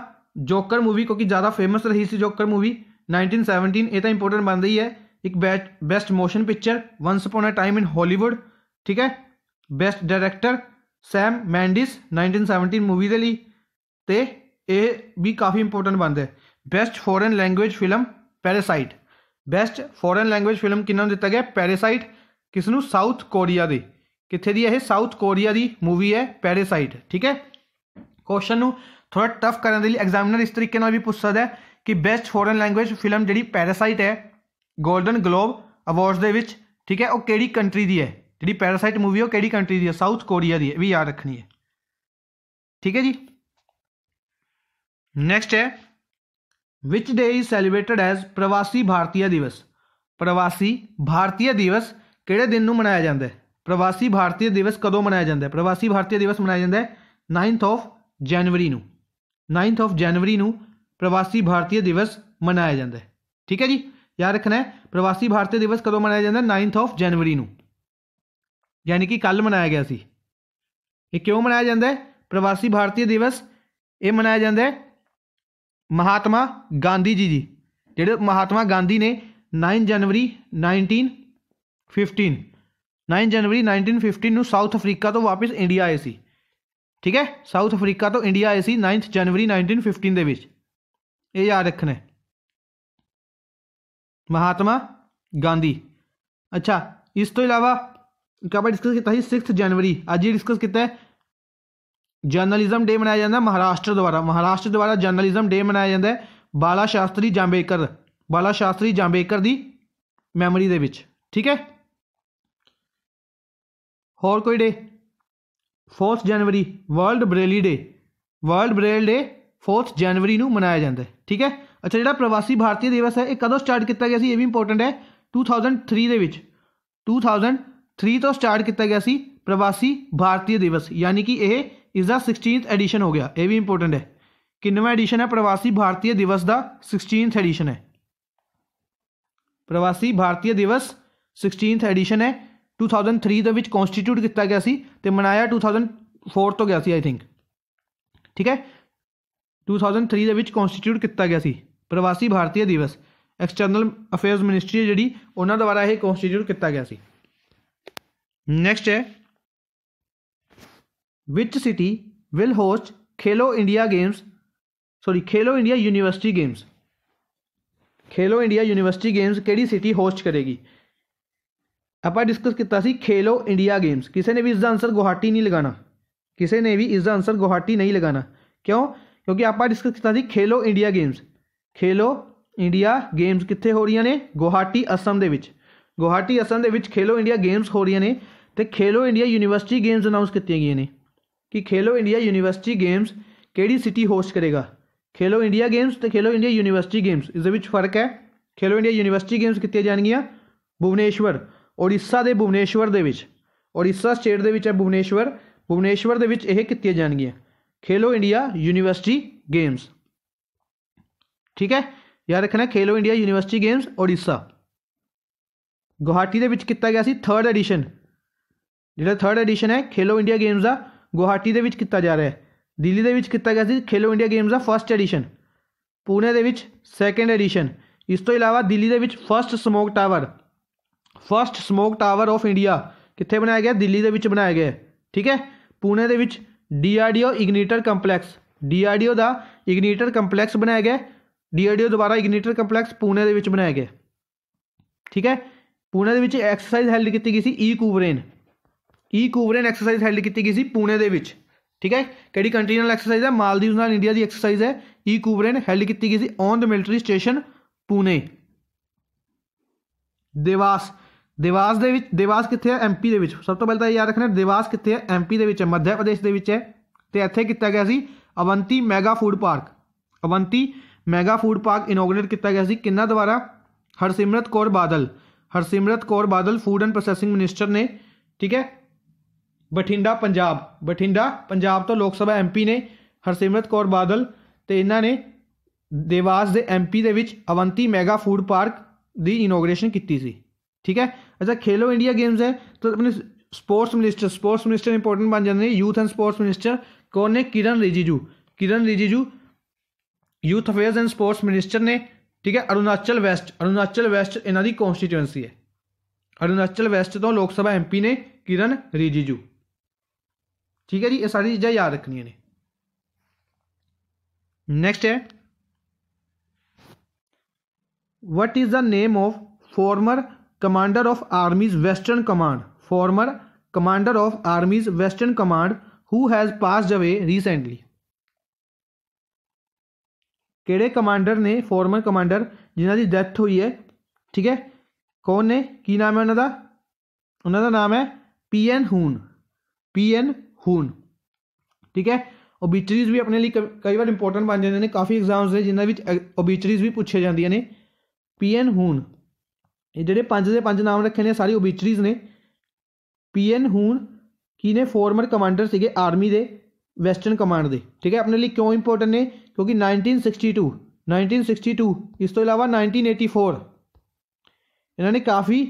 जोकर मूवी क्योंकि ज्यादा फेमस रही थी जोकर मूवी नाइनटीन सैवनटीन ये तो इंपॉर्टेंट बन रही है एक best best motion picture once upon a time in Hollywood ठीक है best director Sam Mendes nineteen seventeen movie के लिए तो ये भी काफ़ी इंपोर्टेंट बनता है best foreign language film Parasite best foreign language film ਕਿਹਨਾਂ ਨੂੰ ਦਿੱਤਾ ਗਿਆ ਪੈਰਾਸਾਈਟ ਕਿਸ ਨੂੰ ਸਾਊਥ ਕੋਰੀਆ ਦੀ ਕਿੱਥੇ ਦੀ ਹੈ ਇਹ ਸਾਊਥ ਕੋਰੀਆ ਦੀ ਮੂਵੀ ਹੈ ਪੈਰਾਸਾਈਟ ਠੀਕ ਹੈ ਕੁਐਸਚਨ ਨੂੰ ਥੋੜਾ ਟਫ ਕਰਨ ਦੇ ਲਈ ਐਗਜ਼ਾਮੀਨਰ ਇਸ ਤਰੀਕੇ ਨਾਲ ਵੀ ਪੁੱਛ ਸਕਦਾ ਹੈ ਕਿ ਬੈਸਟ ਫੋਰਨ ਲੈਂਗੁਏਜ ਫਿਲਮ ਜਿਹੜੀ ਪੈਰਾਸਾਈਟ ਹੈ 골ਡਨ ਗਲੋਬ ਅਵਾਰਡਸ ਦੇ ਵਿੱਚ ਠੀਕ ਹੈ ਉਹ ਕਿਹੜੀ ਕੰਟਰੀ ਦੀ ਹੈ ਜਿਹੜੀ ਪੈਰਾਸਾਈਟ ਮੂਵੀ ਉਹ ਕਿਹੜੀ ਕੰਟਰੀ ਦੀ ਹੈ ਸਾਊਥ ਕੋਰੀਆ ਦੀ ਹੈ ਵੀ ਯਾਦ ਰੱਖਣੀ ਹੈ ਠੀਕ ਹੈ ਜੀ ਨੈਕਸਟ ਹੈ which day is celebrated as Pravasi Bharatiya ਦਿਵਸ ਪ੍ਰਵਾਸੀ ਭਾਰਤੀਆ ਦਿਵਸ ਕਿਹੜੇ ਦਿਨ ਨੂੰ ਮਨਾਇਆ ਜਾਂਦਾ ਹੈ ਪ੍ਰਵਾਸੀ ਭਾਰਤੀਆ ਦਿਵਸ ਕਦੋਂ ਮਨਾਇਆ ਜਾਂਦਾ ਹੈ ਪ੍ਰਵਾਸੀ ਭਾਰਤੀਆ ਦਿਵਸ ਮਨਾਇਆ ਜਾਂਦਾ ਹੈ 9th ਆਫ ਜਨਵਰੀ ਨੂੰ 9th ਆਫ ਜਨਵਰੀ ਨੂੰ ਪ੍ਰਵਾਸੀ ਭਾਰਤੀਆ ਦਿਵਸ ਮਨਾਇਆ ਜਾਂਦਾ ਹੈ ਠੀਕ ਹੈ ਜੀ ਯਾਦ ਰੱਖਣਾ ਹੈ ਪ੍ਰਵਾਸੀ ਭਾਰਤੀ ਦਿਵਸ ਕਦੋਂ ਮਨਾਇਆ ਜਾਂਦਾ ਹੈ 9th ਆਫ ਜਨਵਰੀ ਨੂੰ ਯਾਨੀ ਕਿ ਕੱਲ ਮਨਾਇਆ ਗਿਆ ਸੀ ਇਹ ਕਿਉਂ ਮਨਾਇਆ ਜਾਂਦਾ ਹੈ ਪ੍ਰਵਾਸੀ ਭਾਰਤੀਆ ਦਿਵਸ ਇਹ ਮਨਾਇਆ ਜਾਂਦਾ ਹੈ ਮਹਾਤਮਾ ਗਾਂਧੀ ਜੀ ਜੀ ਜਿਹੜੇ ਮਹਾਤਮਾ ਗਾਂਧੀ ਨੇ 9 ਜਨਵਰੀ 1915 9 ਜਨਵਰੀ 1915 ਨੂੰ ਸਾਊਥ ਅਫਰੀਕਾ ਤੋਂ ਵਾਪਸ ਇੰਡੀਆ ਆਏ ਸੀ ਠੀਕ ਹੈ ਸਾਊਥ ਅਫਰੀਕਾ ਤੋਂ ਇੰਡੀਆ ਆਏ ਸੀ 9th ਜਨਵਰੀ 1915 ਦੇ ਵਿੱਚ ਇਹ ਯਾਦ ਰੱਖਣਾ ਮਹਾਤਮਾ ਗਾਂਧੀ ਅੱਛਾ ਇਸ ਤੋਂ ਇਲਾਵਾ ਇੱਕ ਆਪਾਂ ਡਿਸਕਸ ਕੀਤਾ ਸੀ 6 ਜਨਵਰੀ ਅੱਜ ਹੀ ਡਿਸਕਸ ਕੀਤਾ ਹੈ ਜਰਨਲਿਜ਼ਮ ਡੇ ਮਨਾਇਆ ਜਾਂਦਾ ਮਹਾਰਾਸ਼ਟਰ ਦੁਆਰਾ ਮਹਾਰਾਸ਼ਟਰ ਦੁਆਰਾ ਜਰਨਲਿਜ਼ਮ ਡੇ ਮਨਾਇਆ ਜਾਂਦਾ ਬਾਲਾ ਸ਼ਾਸਤਰੀ ਜਾਂਬੇਕਰ ਬਾਲਾ ਸ਼ਾਸਤਰੀ ਜਾਂਬੇਕਰ ਦੀ ਮੈਮਰੀ ਦੇ ਵਿੱਚ ਠੀਕ ਹੈ ਹੋਰ ਕੋਈ ਡੇ 4 ਜਨਵਰੀ world Braille day world Braille day 4 ਜਨਵਰੀ ਨੂੰ ਮਨਾਇਆ ਜਾਂਦਾ ਹੈ ਠੀਕ ਹੈ ਅੱਛਾ ਜਿਹੜਾ ਪ੍ਰਵਾਸੀ ਭਾਰਤੀ ਦਿਵਸ ਹੈ ਇਹ ਕਦੋਂ ਸਟਾਰਟ ਕੀਤਾ ਗਿਆ ਸੀ ਇਹ ਵੀ ਇੰਪੋਰਟੈਂਟ ਹੈ 2003 ਦੇ ਵਿੱਚ 2003 ਤੋਂ ਸਟਾਰਟ ਕੀਤਾ ਗਿਆ ਸੀ ਪ੍ਰਵਾਸੀ ਭਾਰਤੀ ਦਿਵਸ ਯਾਨੀ ਕਿ ਇਹ इसका सिक्सटीन एडिशन हो गया यह भी इंपोर्टेंट है किन्नवा एडिशन है प्रवासी भारतीय दिवस का सिक्सटीनथ एडिशन है प्रवासी भारतीय दिवस सिक्सटीन एडिशन है टू थाउजेंड थ्री के कॉन्स्टीट्यूट किया गया से मनाया टू थाउजेंड फोर तो गया आई थिंक ठीक है टू थाउजेंड थ्री के कॉन्स्टीट्यूट किया गया प्रवासी भारतीय दिवस एक्सटरनल अफेयर्स मिनिस्ट्री है जी उन्होंने द्वारा यह कॉन्सटीट्यूट किया गया नैक्सट है which city will host Khelo India games sorry Khelo India university games Khelo India university games कि सिटी होस्ट करेगी आप डिस्कस किया खेलो इंडिया गेम्स किसी ने भी इसका आंसर गुवाहाटी नहीं लगाना किसी ने भी इसका आंसर गुवाहाटी नहीं लगाना क्यों क्योंकि आप डिस्कस किया Khelo India games Khelo India games कितने हो रही ने गुवाहाटी असम के गुवाहाटी असम के खेलो इंडिया गेम्स हो रही ने तो खेलो इंडिया यूनिवर्सिटी गेम्स अनाउंस की गई ने कि खेलो इंडिया यूनिवर्सिटी गेम्स केड़ी सिटी होस्ट करेगा खेलो इंडिया गेम्स तो खेलो इंडिया यूनिवर्सिटी गेम्स इस फर्क है खेलो इंडिया यूनिवर्सिटी गेम्स कितने ਜਾਣਗੀਆਂ भुवनेश्वर उड़ीसा के भुवनेश्वर ਦੇ स्टेट के भुवनेश्वर भुवनेश्वर ਵਿੱਚ ਹੈ खेलो इंडिया यूनिवर्सिटी गेम्स ठीक है याद रखना Khelo India university games Odisha Guwahati के थर्ड एडिशन ਗਿਆ थर्ड एडिशन है खेलो इंडिया गेम्स का ਗੁਹਾਟੀ ਦੇ ਵਿੱਚ ਕੀਤਾ ਜਾ ਰਿਹਾ ਹੈ ਦਿੱਲੀ ਦੇ ਵਿੱਚ ਕੀਤਾ ਗਿਆ ਸੀ ਖੇਲੋ ਇੰਡੀਆ ਗੇਮਸ ਦਾ ਫਰਸਟ ਐਡੀਸ਼ਨ ਪੂਨੇ ਦੇ ਵਿੱਚ ਸੈਕੰਡ ਐਡੀਸ਼ਨ ਇਸ ਤੋਂ ਇਲਾਵਾ ਦਿੱਲੀ ਦੇ ਵਿੱਚ first smoke tower first smoke tower of India ਕਿੱਥੇ ਬਣਾਇਆ ਗਿਆ ਦਿੱਲੀ ਦੇ ਵਿੱਚ ਬਣਾਇਆ ਗਿਆ ਠੀਕ ਹੈ ਪੂਨੇ ਦੇ ਵਿੱਚ ਡੀਆਰਡੀਓ ਇਗਨੀਟਰ ਕੰਪਲੈਕਸ ਡੀਆਰਡੀਓ ਦਾ ਇਗਨੀਟਰ ਕੰਪਲੈਕਸ ਬਣਾਇਆ ਗਿਆ ਡੀਆਰਡੀਓ ਦੁਆਰਾ ਇਗਨੀਟਰ ਕੰਪਲੈਕਸ ਪੂਨੇ ਦੇ ਵਿੱਚ ਬਣਾਇਆ ਗਿਆ ਠੀਕ ਹੈ ਪੂਨੇ ਦੇ ਵਿੱਚ ਐਕਸਰਸਾਈਜ਼ ਹੈਲਡ ਕੀਤੀ ਗਈ ਸੀ ਈ e ਕੂਬਰੇਨ ई कूवरेन एक्सरसाइज हैल्ड की गई पुणे के ठीक है कि कंट्री एक्सरसाइज है मालदीव इंडिया की एक्सरसाइज है ई कूवरेन हैल्ड की गई on the military station Pune Dewas Dewas दे देवास कितने एम पी सब तो पहले तो याद रखना देवास कितने एम पी के मध्य प्रदेश के इतने किया गया Avanti mega food park Avanti mega food park inaugurate किया गया कि द्वारा हरसिमरत कौर बादल हरसिमरत कौर बादल फूड एंड प्रोसैसिंग मिनिस्टर ने ठीक है ਬਠਿੰਡਾ ਪੰਜਾਬ ਬਠਿੰਡਾ ਪੰਜਾਬ ਤੋਂ ਲੋਕ ਸਭਾ ਐਮਪੀ ਨੇ ਹਰਸਿਮਰਤ ਕੌਰ ਬਾਦਲ ਤੇ ਇਹਨਾਂ ਨੇ ਦੇਵਾਸ ਦੇ ਐਮਪੀ ਦੇ ਵਿੱਚ ਅਵੰਤੀ ਮੈਗਾ ਫੂਡ ਪਾਰਕ ਦੀ ਇਨੋਗ੍ਰੇਸ਼ਨ ਕੀਤੀ ਸੀ ਠੀਕ ਹੈ ਅੱਛਾ ਖੇਲੋ ਇੰਡੀਆ ਗੇਮਸ ਹੈ ਤਾਂ ਆਪਣੇ sports minister sports minister important ਬਣ ਜਾਂਦੇ ਨੇ ਯੂਥ ਐਂਡ ਸਪੋਰਟਸ ਮਿਨਿਸਟਰ ਕੌਣ ਨੇ Kiren Rijiju Kiren Rijiju youth affairs and sports minister ਨੇ ਠੀਕ ਹੈ ਅਰੁਣਾਚਲ ਵੈਸਟ ਅਰੁਣਾਚਲ ਵੈਸਟ ਇਹਨਾਂ ਦੀ ਕਨਸਟੀਟਿਊਐਂਸੀ ਹੈ ਅਰੁਣਾਚਲ ਵੈਸਟ ਤੋਂ ਲੋਕ ਸਭਾ ਐਮਪੀ ਨੇ ਕਿਰਨ ਰਿਜੀਜੂ ठीक है जी ये सारी चीज़ें याद रखनिया ने नेक्स्ट है what is the name of former commander of army's western command former commander of army's western command who has passed away recently केड़े कमांडर ने फॉर्मर कमांडर ਜਿਨ੍ਹਾਂ डैथ हुई है ठीक है कौन ने की नाम है ਹੈ उन्होंने ਦਾ ਉਹਨਾਂ ਦਾ ਨਾਮ ਹੈ ਪੀ ਐਨ ਹੂਨ ਹੂਨ ਠੀਕ ਹੈ ਓਬਿਚਰੀਜ਼ ਵੀ ਆਪਣੇ ਲਈ ਕਈ ਵਾਰ ਇੰਪੋਰਟੈਂਟ ਬਣ ਜਾਂਦੇ ਨੇ ਕਾਫੀ ਐਗਜ਼ਾਮਸ ਨੇ ਜਿਨ੍ਹਾਂ ਵਿੱਚ ਓਬਿਚਰੀਜ਼ ਵੀ ਪੁੱਛੇ ਜਾਂਦੀਆਂ ਨੇ ਪੀਐਨ ਹੂਨ ਇਹ ਜਿਹੜੇ ਪੰਜ ਦੇ ਪੰਜ ਨਾਮ ਰੱਖੇ ਨੇ ਸਾਰੀ ਓਬਿਚਰੀਜ਼ ਨੇ ਪੀਐਨ ਹੂਨ ਕੀ ਨੇ ਫੋਰਮਰ ਕਮਾਂਡਰ ਸੀਗੇ ਆਰਮੀ ਦੇ ਵੈਸਟਰਨ ਕਮਾਂਡ ਦੇ ਠੀਕ ਹੈ ਆਪਣੇ ਲਈ ਕਿਉਂ ਇੰਪੋਰਟੈਂਟ ਨੇ ਕਿਉਂਕਿ 1962 1962 ਇਸ ਤੋਂ ਇਲਾਵਾ 1984 ਇਹਨਾਂ ਨੇ ਕਾਫੀ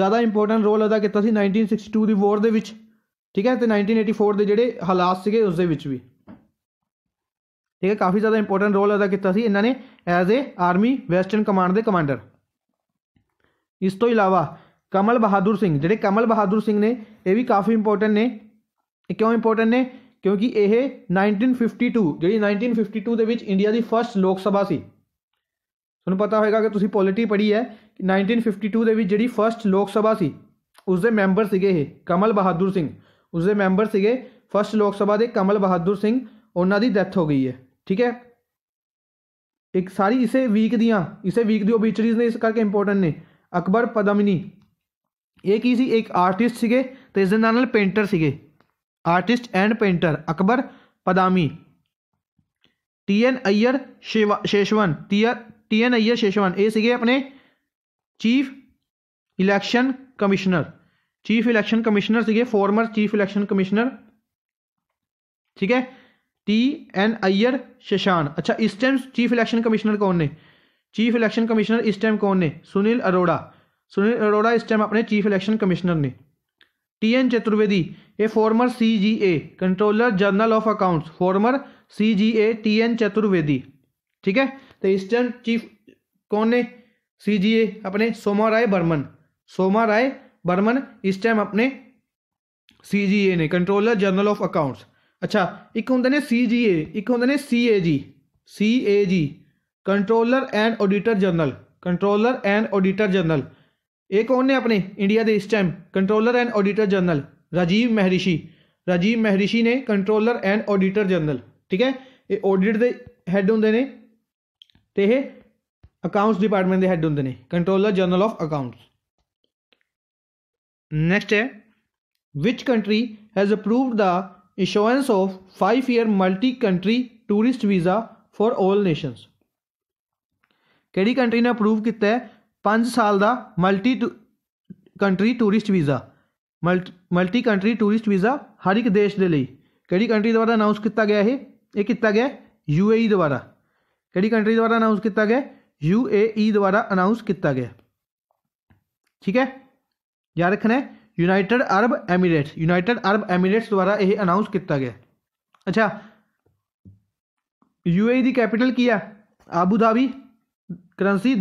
ਜ਼ਿਆਦਾ ਇੰਪੋਰਟੈਂਟ ਰੋਲ ਅਦਾ ਕੀਤਾ ਸੀ 1962 ਦੀ ਵਾਰ ਦੇ ਵਿੱਚ ਠੀਕ ਹੈ ਤੇ 1984 ਦੇ ਜਿਹੜੇ ਹਾਲਾਤ ਸੀਗੇ ਉਸ ਦੇ ਵਿੱਚ ਵੀ ਠੀਕ ਹੈ ਕਾਫੀ ਜ਼ਿਆਦਾ ਇੰਪੋਰਟੈਂਟ ਰੋਲ ਅਦਾ ਕੀਤਾ ਸੀ ਇਹਨਾਂ ਨੇ as a army western command ਦੇ ਕਮਾਂਡਰ ਇਸ ਤੋਂ ਇਲਾਵਾ ਕਮਲ ਬਹਾਦੁਰ ਸਿੰਘ ਜਿਹੜੇ ਕਮਲ ਬਹਾਦੁਰ ਸਿੰਘ ਨੇ ਇਹ ਵੀ ਕਾਫੀ ਇੰਪੋਰਟੈਂਟ ਨੇ ਇਹ ਕਿਉਂ ਇੰਪੋਰਟੈਂਟ ਨੇ ਕਿਉਂਕਿ ਇਹ 1952 ਜਿਹੜੀ 1952 ਦੇ ਵਿੱਚ ਇੰਡੀਆ ਦੀ ਫਰਸਟ ਲੋਕ ਸਭਾ ਸੀ ਤੁਹਾਨੂੰ ਪਤਾ ਹੋਵੇਗਾ ਕਿ ਤੁਸੀਂ ਪੋਲਿਟੀ ਪੜ੍ਹੀ ਹੈ ਕਿ 1952 ਦੇ ਵਿੱਚ ਜਿਹੜੀ ਫਰਸਟ ਲੋਕ ਸਭਾ ਸੀ ਉਸ ਦੇ ਮੈਂਬਰ ਸੀਗੇ ਇਹ ਕਮਲ ਬਹਾਦੁਰ ਸਿੰਘ उसके मैंबर से फस्ट लोग सभा के कमल बहादुर सिंह उन्हों की डैथ हो गई है ठीक है एक सारी इसे वीक दियाँ इसे वीक दबीचरीज ने इस करके इंपोर्टेंट ने अकबर पदमिनी ये की सी एक आर्टिस्ट सके तो इस पेंटर से artist and painter Akbar Padamsee T N Iyer शेवा Seshan T R T N Iyer Seshan ये अपने chief election commissioner chief election commissioner थे फॉर्मर चीफ इलेक्शन कमिश्नर ठीक है टी एन अय्यर शशान अच्छा इस टाइम चीफ इलेक्शन कमिश्नर कौन ने चीफ इलेक्शन कमिश्नर इस टाइम कौन ने सुनील अरोड़ा सुनील अरोड़ा इस टाइम अपने चीफ इलेक्शन कमिश्नर ने टी एन चतुर्वेदी ये former C G A controller general of accounts former C G A T N Chaturvedi ठीक है तो इस टाइम चीफ कौन ने सी जी ए अपने सोमा राय बर्मन सोमा राय बर्मन इस टाइम अपने सी जी ए ने कंट्रोलर जनरल ऑफ अकाउंट्स अच्छा एक होंगे ने सी जी ए एक होंगे ने C C A G controller and auditor general controller and auditor general एक कौन ने अपने इंडिया के इस time controller and auditor general Rajiv Mehrishi Rajiv Mehrishi ने कंट्रोलर एंड ऑडिटर जनरल ठीक है ये ऑडिट के हैड होंगे ने अकाउंट्स डिपार्टमेंट के हैड होंगे ने controller general of accounts next है which country has approved the insurance of five year multi country tourist visa for all nations कैडी ने अप्रूव किया है पांच साल का multi country tourist visa multi country tourist visa हर एक देश के लिए कड़ी कंट्री द्वारा अनाउंस किया गया है ये किया गया यू यूएई द्वारा कड़ी द्वारा अनाउंस किया गया यू यूएई द्वारा अनाउंस किया गया ठीक है रखना है United Arab Emirates United Arab Emirates द्वारा यह अनाउंस किया गया अच्छा यूएई ਦੀ ਕੈਪੀਟਲ ਕੀ ਹੈ Abu Dhabi currency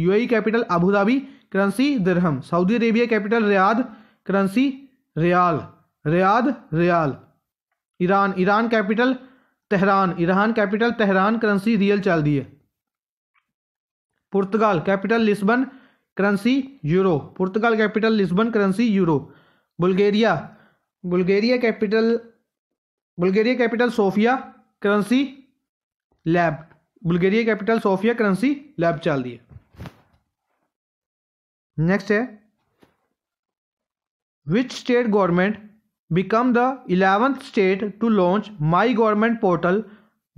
UAE capital Abu Dhabi currency Saudi Arabia capital Riyadh currency riyal Riyadh riyal Iran Iran capital Tehran Iran capital Tehran currency rial चल दी है Portugal capital Lisbon currency euro Portugal capital Lisbon currency euro Bulgaria Bulgaria capital Bulgaria capital Sofia currency lev Bulgaria capital Sofia currency lev चल दी next है which state government become the eleventh state to launch my government portal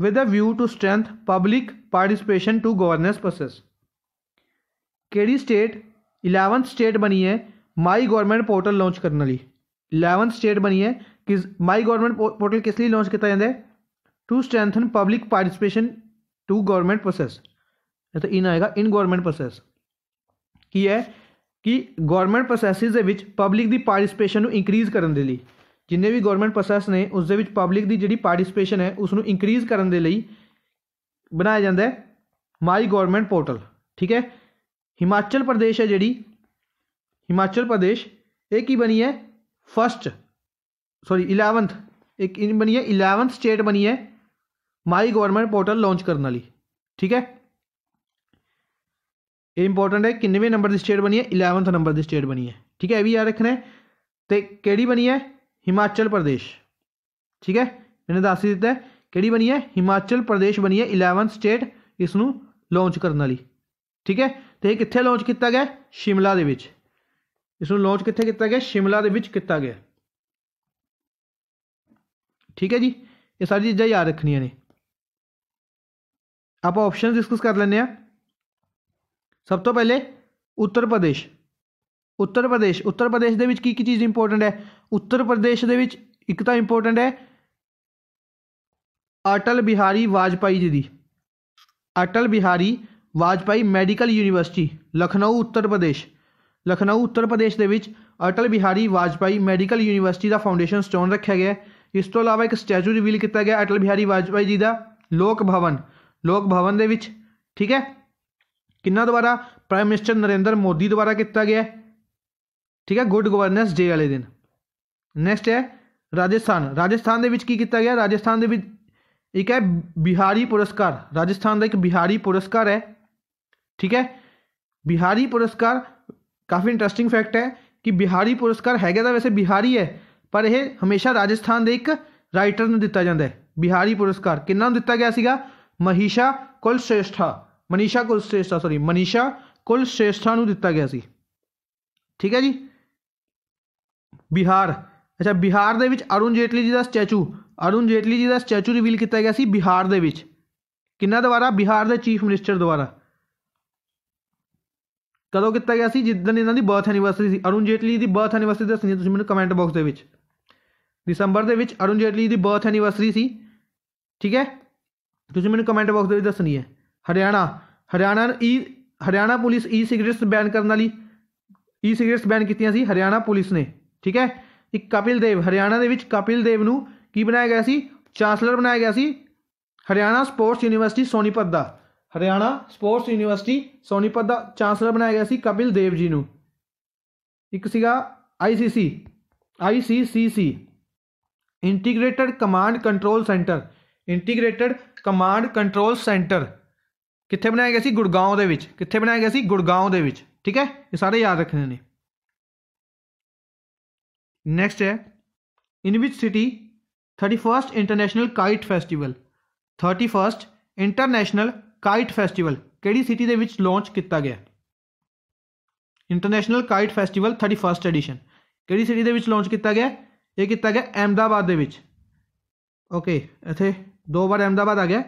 with a view to strength public participation to governance process ਕਿਹੜੀ state 11th state ਬਣੀ ਹੈ ਮਾਈ government portal launch ਕਰਨ ਲਈ 11th state ਬਣੀ ਹੈ ਕਿ ਮਾਈ government portal ਕਿਸ ਲਈ ਲਾਂਚ ਕੀਤਾ ਜਾਂਦਾ ਹੈ to strengthen public participation to government process ਇਹ ਤਾਂ ਇਨ ਆਏਗਾ ਇਨ ਗਵਰਨਮੈਂਟ ਪ੍ਰੋਸੈਸ ਕੀ ਹੈ ਕਿ ਗਵਰਨਮੈਂਟ ਪ੍ਰੋਸੈਸਿਸ ਦੇ ਵਿੱਚ ਪਬਲਿਕ ਦੀ ਪਾਰਟਿਸਿਪੇਸ਼ਨ ਨੂੰ ਇਨਕਰੀਜ਼ ਕਰਨ ਦੇ ਲਈ ਜਿੰਨੇ ਵੀ ਗਵਰਨਮੈਂਟ ਪ੍ਰੋਸੈਸ ਨੇ ਉਸ ਦੇ ਵਿੱਚ ਪਬਲਿਕ ਦੀ ਜਿਹੜੀ ਪਾਰਟਿਸਿਪੇਸ਼ਨ ਹੈ ਉਸ ਨੂੰ ਇਨਕਰੀਜ਼ ਕਰਨ ਦੇ ਲਈ ਬਣਾਇਆ ਜਾਂਦਾ ਹੈ ਮਾਈ ਗਵਰਨਮੈਂਟ ਪੋਰਟਲ ਠੀਕ ਹੈ ਹਿਮਾਚਲ ਪ੍ਰਦੇਸ਼ ਹੈ ਜਿਹੜੀ ਹਿਮਾਚਲ ਪ੍ਰਦੇਸ਼ ਇਹ ਕੀ ਬਣੀ ਹੈ ਫਸਟ ਸੌਰੀ 11th ਇੱਕ ਇਹ ਬਣੀ ਹੈ 11th ਸਟੇਟ ਬਣੀ ਹੈ ਮਾਈ ਗਵਰਨਮੈਂਟ ਪੋਰਟਲ ਲਾਂਚ ਕਰਨ ਵਾਲੀ ਠੀਕ ਹੈ ਇਹ ਇੰਪੋਰਟੈਂਟ ਹੈ ਕਿੰਨੇਵੇਂ ਨੰਬਰ ਦੀ ਸਟੇਟ ਬਣੀ ਹੈ 11th ਨੰਬਰ ਦੀ ਸਟੇਟ ਬਣੀ ਹੈ ਠੀਕ ਹੈ ਇਹ ਵੀ ਯਾਦ ਰੱਖਣਾ ਤੇ ਕਿਹੜੀ ਬਣੀ ਹੈ ਹਿਮਾਚਲ ਪ੍ਰਦੇਸ਼ ਠੀਕ ਹੈ ਮੈਨੂੰ ਦੱਸ ਦਿੱਤਾ ਹੈ ਕਿਹੜੀ ਬਣੀ ਹੈ ਹਿਮਾਚਲ ਪ੍ਰਦੇਸ਼ ਬਣੀ ਹੈ 11th ਸਟੇਟ ਇਸ ਨੂੰ ਲਾਂਚ ਕਰਨ ਵਾਲੀ ਠੀਕ ਹੈ ਤੇ ਇਹ ਕਿੱਥੇ ਲਾਂਚ ਕੀਤਾ ਗਿਆ ਸ਼ਿਮਲਾ ਦੇ ਵਿੱਚ ਇਸ ਨੂੰ ਲਾਂਚ ਕਿੱਥੇ ਕੀਤਾ ਗਿਆ ਸ਼ਿਮਲਾ ਦੇ ਵਿੱਚ ਕੀਤਾ ਗਿਆ ਠੀਕ ਹੈ ਜੀ ਇਹ ਸਾਰੀ ਚੀਜ਼ਾਂ ਯਾਦ ਰੱਖਣੀਆਂ ਨੇ ਆਪਾਂ ਆਪਸ਼ਨ ਡਿਸਕਸ ਕਰ ਲੈਂਦੇ ਆ ਸਭ ਤੋਂ ਪਹਿਲੇ ਉੱਤਰ ਪ੍ਰਦੇਸ਼ ਉੱਤਰ ਪ੍ਰਦੇਸ਼ ਉੱਤਰ ਪ੍ਰਦੇਸ਼ ਦੇ ਵਿੱਚ ਕੀ ਕੀ ਚੀਜ਼ ਇੰਪੋਰਟੈਂਟ ਹੈ ਉੱਤਰ ਪ੍ਰਦੇਸ਼ ਦੇ ਵਿੱਚ ਇੱਕ ਤਾਂ ਇੰਪੋਰਟੈਂਟ ਹੈ ਅਟਲ ਬਿਹਾਰੀ ਵਾਜਪਾਈ ਜੀ ਦੀ ਅਟਲ ਬਿਹਾਰੀ वाजपाई मैडिकल यूनिवर्सिटी लखनऊ उत्तर प्रदेश लखनऊ उत्तर प्रदेश के अटल बिहारी वाजपाई मैडिकल यूनिवर्सिटी का फाउंडेन स्टोन रखा गया इस तो अलावा एक स्टैचू रिवील किया गया अटल बिहारी वाजपेयी जी का लोग भवन लोक भवन के ठीक है कि द्वारा प्राइम मिनिस्टर नरेंद्र मोदी द्वारा किया गया ठीक है गुड गवर्नेंस डे वाले दिन नैक्सट है राजस्थान राजस्थान के किया गया राजस्थान एक है बिहारी पुरस्कार राजस्थान का एक बिहारी पुरस्कार है ਠੀਕ ਹੈ ਬਿਹਾਰੀ ਪੁਰਸਕਾਰ ਕਾਫੀ ਇੰਟਰਸਟਿੰਗ ਫੈਕਟ ਹੈ ਕਿ ਬਿਹਾਰੀ ਪੁਰਸਕਾਰ ਹੈਗਾ ਤਾਂ ਵੈਸੇ ਬਿਹਾਰੀ ਹੈ ਪਰ ਇਹ ਹਮੇਸ਼ਾ ਰਾਜਸਥਾਨ ਦੇ ਇੱਕ ਰਾਈਟਰ ਨੂੰ ਦਿੱਤਾ ਜਾਂਦਾ ਹੈ ਬਿਹਾਰੀ ਪੁਰਸਕਾਰ ਕਿੰਨਾਂ ਨੂੰ ਦਿੱਤਾ ਗਿਆ ਸੀਗਾ ਮਹੀਸ਼ਾ ਕੁਲਸ਼੍ਰੇਸ਼ਠਾ ਮਨੀਸ਼ਾ ਕੁਲ ਕੁਲਸ਼੍ਰੇਸ਼ਠਾ ਸੌਰੀ ਮਨੀਸ਼ਾ ਕੁਲ ਕੁਲਸ਼੍ਰੇਸ਼ਠਾ ਨੂੰ ਦਿੱਤਾ ਗਿਆ ਸੀ ਠੀਕ ਹੈ ਜੀ ਬਿਹਾਰ ਅੱਛਾ ਬਿਹਾਰ ਦੇ ਵਿੱਚ ਅਰੁਣ ਜੇਟਲੀ ਜੀ ਦਾ ਸਟੈਚੂ ਅਰੁਣ ਜੇਟਲੀ ਜੀ ਦਾ ਸਟੈਚੂ ਰਿਵੀਲ ਕੀਤਾ ਗਿਆ ਸੀ ਬਿਹਾਰ ਦੇ ਵਿੱਚ ਕਿੰਨਾ ਦੁਆਰਾ ਬਿਹਾਰ ਦੇ ਚੀਫ ਮਿਨਿਸਟਰ ਦੁਆਰਾ ਕਦੋਂ ਕੀਤਾ ਗਿਆ ਸੀ ਜਿੱਦਣ ਇਹਨਾਂ ਦੀ ਬਰਥ ਐਨੀਵਰਸਰੀ ਸੀ ਅਰੁਣ ਜੇਟਲੀ ਦੀ ਬਰਥ ਐਨੀਵਰਸਰੀ ਦੱਸਣੀ ਤੁਸੀਂ ਮੈਨੂੰ ਕਮੈਂਟ ਬਾਕਸ ਦੇ ਵਿੱਚ ਦਸੰਬਰ ਦੇ ਵਿੱਚ ਅਰੁਣ ਜੇਟਲੀ ਦੀ ਬਰਥ ਐਨੀਵਰਸਰੀ ਸੀ ਠੀਕ ਹੈ ਤੁਸੀਂ ਮੈਨੂੰ ਕਮੈਂਟ ਬਾਕਸ ਦੇ ਵਿੱਚ ਦੱਸਣੀ ਹੈ ਹਰਿਆਣਾ ਹਰਿਆਣਾ ਈ Haryana police e cigarettes ban ਕਰਨ ਵਾਲੀ ਈ ਸਿਗਰਟਸ ਬੈਨ ਕੀਤੀਆਂ ਸੀ ਹਰਿਆਣਾ ਪੁਲਿਸ ਨੇ ਠੀਕ ਹੈ ਇੱਕ ਕਪਿਲ ਦੇਵ ਹਰਿਆਣਾ ਦੇ ਵਿੱਚ ਕਪਿਲ ਦੇਵ ਨੂੰ ਕੀ ਬਣਾਇਆ ਗਿਆ ਸੀ ਚਾਂਸਲਰ ਬਣਾਇਆ ਗਿਆ ਸੀ ਹਰਿਆਣਾ ਸਪੋਰਟਸ ਯੂਨੀਵਰਸਿਟੀ ਸੋਨੀਪਤ ਦਾ ਹਰਿਆਣਾ ਸਪੋਰਟਸ ਯੂਨੀਵਰਸਿਟੀ ਸੋਨੀਪਤ ਦਾ ਚਾਂਸਲਰ ਬਣਾਇਆ ਗਿਆ ਸੀ ਕਪਿਲ ਦੇਵ ਜੀ ਨੂੰ ਇੱਕ ਸੀਗਾ ICC ICCC integrated command control centre integrated command control centre ਕਿੱਥੇ ਬਣਾਇਆ ਗਿਆ ਸੀ ਗੁੜਗਾਉਂ ਦੇ ਵਿੱਚ ਕਿੱਥੇ ਬਣਾਇਆ ਗਿਆ ਸੀ ਗੁੜਗਾਉਂ ਦੇ ਵਿੱਚ ਠੀਕ ਹੈ ਇਹ ਸਾਰੇ ਯਾਦ ਰੱਖਣੇ ਨੇ ਨੈਕਸਟ ਹੈ in which city 31st international kite festival 31st international kite festival ਕਿਹੜੀ ਸਿਟੀ ਦੇ ਵਿੱਚ ਲਾਂਚ ਕੀਤਾ ਗਿਆ international kite festival 31st edition ਕਿਹੜੀ ਸਿਟੀ ਦੇ ਵਿੱਚ ਲਾਂਚ ਕੀਤਾ ਗਿਆ ਇਹ ਕੀਤਾ ਗਿਆ ਅਹਿਮਦਾਬਾਦ ਦੇ ਵਿੱਚ ਓਕੇ ਇੱਥੇ ਦੋ ਵਾਰ ਅਹਿਮਦਾਬਾਦ ਆ ਗਿਆ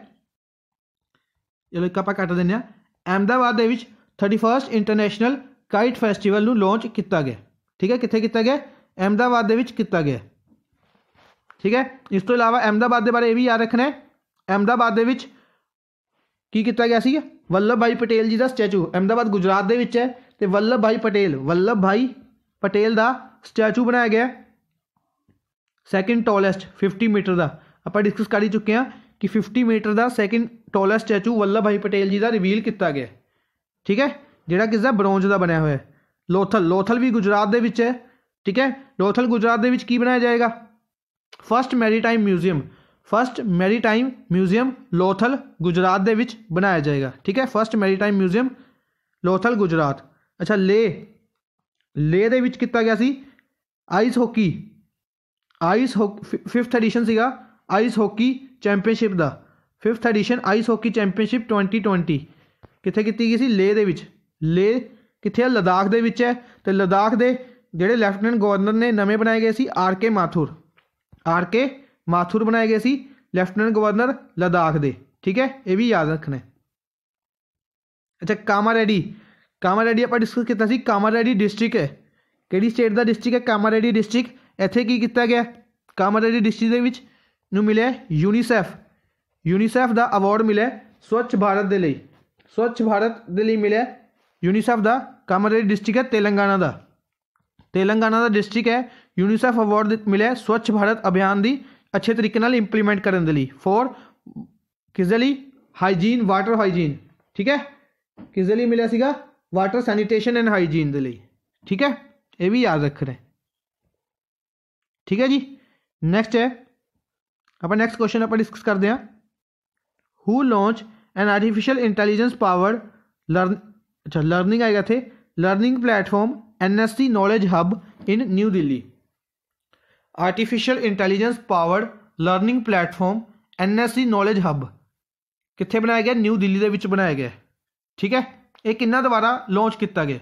ਚਲੋ ਇੱਕ ਆਪਾਂ ਕੱਟ ਦਿੰਨੇ ਆ ਅਹਿਮਦਾਬਾਦ ਦੇ ਵਿੱਚ 31st ਇੰਟਰਨੈਸ਼ਨਲ ਕਾਈਟ ਫੈਸਟੀਵਲ ਨੂੰ ਲਾਂਚ ਕੀਤਾ ਗਿਆ ਠੀਕ ਹੈ ਕਿੱਥੇ ਕੀਤਾ ਗਿਆ ਅਹਿਮਦਾਬਾਦ ਦੇ ਵਿੱਚ ਕੀਤਾ ਗਿਆ ਠੀਕ ਹੈ ਇਸ ਤੋਂ ਇਲਾਵਾ ਅਹਿਮਦਾਬਾਦ ਦੇ ਬਾਰੇ ਇਹ ਵੀ ਯਾਦ ਰੱਖਣਾ ਹੈ ਅਹਿਮਦਾਬਾਦ ਦੇ ਵਿੱਚ ਕੀ ਕੀਤਾ ਗਿਆ ਸੀ ਵੱਲਭ ਭਾਈ ਪਟੇਲ ਜੀ ਦਾ ਸਟੈਚੂ ਅਹਿਮਦਾਬਾਦ ਗੁਜਰਾਤ ਦੇ ਵਿੱਚ ਹੈ ਤੇ ਵੱਲਭ ਭਾਈ ਪਟੇਲ ਵੱਲਭ ਭਾਈ ਪਟੇਲ ਦਾ ਸਟੈਚੂ ਬਣਾਇਆ ਗਿਆ ਸੈਕਿੰਡ ਟੋਲੈਸਟ 50 ਮੀਟਰ ਦਾ ਆਪਾਂ ਡਿਸਕਸ ਕਰ ਹੀ ਚੁੱਕੇ ਹਾਂ ਕਿ 50 ਮੀਟਰ ਦਾ second tallest statue Vallabhbhai Patel ji ਦਾ ਰਿਵੀਲ ਕੀਤਾ ਗਿਆ ਠੀਕ ਹੈ ਜਿਹੜਾ ਕਿਸ ਦਾ ਬ੍ਰੌਂਜ ਦਾ ਬਣਿਆ ਹੋਇਆ ਹੈ ਲੋਥਲ ਲੋਥਲ ਵੀ ਗੁਜਰਾਤ ਦੇ ਵਿੱਚ ਹੈ ਠੀਕ ਹੈ ਲੋਥਲ ਗੁਜਰਾਤ ਦੇ ਵਿੱਚ ਕੀ ਬਣਾਇਆ ਜਾਏਗਾ first maritime museum first maritime museum Lothal Gujarat ਦੇ ਵਿੱਚ ਬਣਾਇਆ ਜਾਏਗਾ ਠੀਕ ਹੈ first maritime museum Lothal Gujarat ਅੱਛਾ ਲੇ ਲੇ ਦੇ ਵਿੱਚ ਕੀਤਾ ਗਿਆ ਸੀ ice hockey ice hockey 5th edition ਸੀਗਾ ਆਈਸ ਹਾਕੀ ਚੈਂਪੀਅਨਸ਼ਿਪ ਦਾ 5th edition ice hockey championship 2020 ਕਿੱਥੇ ਕੀਤੀ ਗਈ ਸੀ ਲੇ ਦੇ ਵਿੱਚ ਲੇ ਕਿੱਥੇ ਹੈ ਲਦਾਖ ਦੇ ਵਿੱਚ ਹੈ ਤੇ ਲਦਾਖ ਦੇ ਜਿਹੜੇ ਲੈਫਟੀਨੈਂਟ ਗਵਰਨਰ ਨੇ ਨਵੇਂ ਬਣਾਏ ਗਏ ਸੀ R K Mathur R K Mathur ਬਣਾਏ ਗਏ ਸੀ ਲੈਫਟਨੈਂਟ ਗਵਰਨਰ ਲਦਾਖ ਦੇ ਠੀਕ ਹੈ ਇਹ ਵੀ ਯਾਦ ਰੱਖਣਾ ਅੱਛਾ ਕਾਮਾਰੈਡੀ ਕਾਮਾਰੈਡੀ ਆਪਾਂ ਡਿਸਕਸ ਕੀਤਾ ਸੀ ਕਾਮਾਰੈਡੀ ਡਿਸਟ੍ਰਿਕਟ ਹੈ ਕਿਹੜੀ ਸਟੇਟ ਦਾ ਡਿਸਟ੍ਰਿਕਟ ਹੈ ਕਾਮਾਰੈਡੀ ਡਿਸਟ੍ਰਿਕਟ ਇੱਥੇ ਕੀ ਕੀਤਾ ਗਿਆ ਕਾਮਾਰੈਡੀ ਡਿਸਟ੍ਰਿਕਟ ਦੇ ਵਿੱਚ ਨੂੰ ਮਿਲਿਆ ਯੂਨੀਸੈਫ ਯੂਨੀਸੈਫ ਦਾ ਅਵਾਰਡ ਮਿਲਿਆ ਸਵੱਛ ਭਾਰਤ ਦੇ ਲਈ ਸਵੱਛ ਭਾਰਤ ਦੇ ਲਈ ਮਿਲਿਆ ਯੂਨੀਸੈਫ ਦਾ ਕਾਮਾਰੇਡੀ ਡਿਸਟ੍ਰਿਕਟ ਹੈ ਤੇਲੰਗਾਨਾ ਦਾ ਤੇਲੰਗਾਨਾ ਦਾ ਡਿਸਟ੍ਰਿਕਟ ਹੈ ਯੂਨੀਸੈਫ ਅਵਾਰਡ ਮਿਲਿਆ ਸਵੱਛ ਭਾਰਤ ਅਭਿਆਨ ਦੀ अच्छे तरीके इंप्लीमेंट करने लिए फोर किस हाइजीन वाटर हाइजीन ठीक है किस मिले वाटर सैनिटेशन एंड हाइजीन के ठीक है ये भी याद रख रहे ठीक है जी नैक्सट है अपना नैक्सट क्वेश्चन आप डिस्कस करते हैं who launch an artificial intelligence power learn अच्छा लर्निंग आएगा इतने learning platform N S C knowledge hub in New Delhi artificial intelligence powered learning platform N S C knowledge hub कितने बनाया गया न्यू दिल्ली के बनाया गया ठीक है ये कि द्वारा लॉन्च किया गया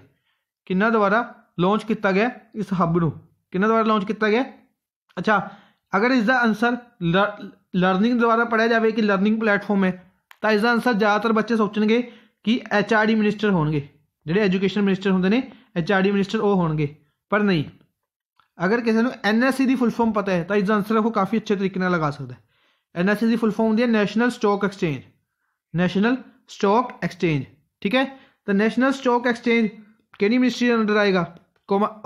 कि द्वारा लॉन्च किया गया इस हब न कि द्वारा लॉन्च किया गया अच्छा अगर इसका आंसर लर्निंग द्वारा पढ़िया जाए कि लर्निंग प्लेटफॉर्म है तो इसका आंसर ज़्यादातर बच्चे सोचेंगे कि एच आर डी मिनिस्टर होगा जोड़े एजुकेशन मिनिस्टर होंगे ने एच आर डी मिनिस्टर वो होगा पर नहीं अगर किसी एन एस सी की ਫਾਰਮ ਪਤਾ ਹੈ ਤਾਂ ਇਸ ਦਾ ਆਨਸਰ ਉਹ ਕਾਫੀ ਅੱਛੇ ਤਰੀਕੇ लगा ਲਗਾ ਸਕਦਾ ਹੈ ਐਨਐਸਸੀ ਦੀ ਫੁੱਲ ਫਾਰਮ होंगी national stock exchange national stock exchange ठीक है तो नैशनल स्टॉक एक्सचेंज केनी मिनिस्ट्री अंडर आएगा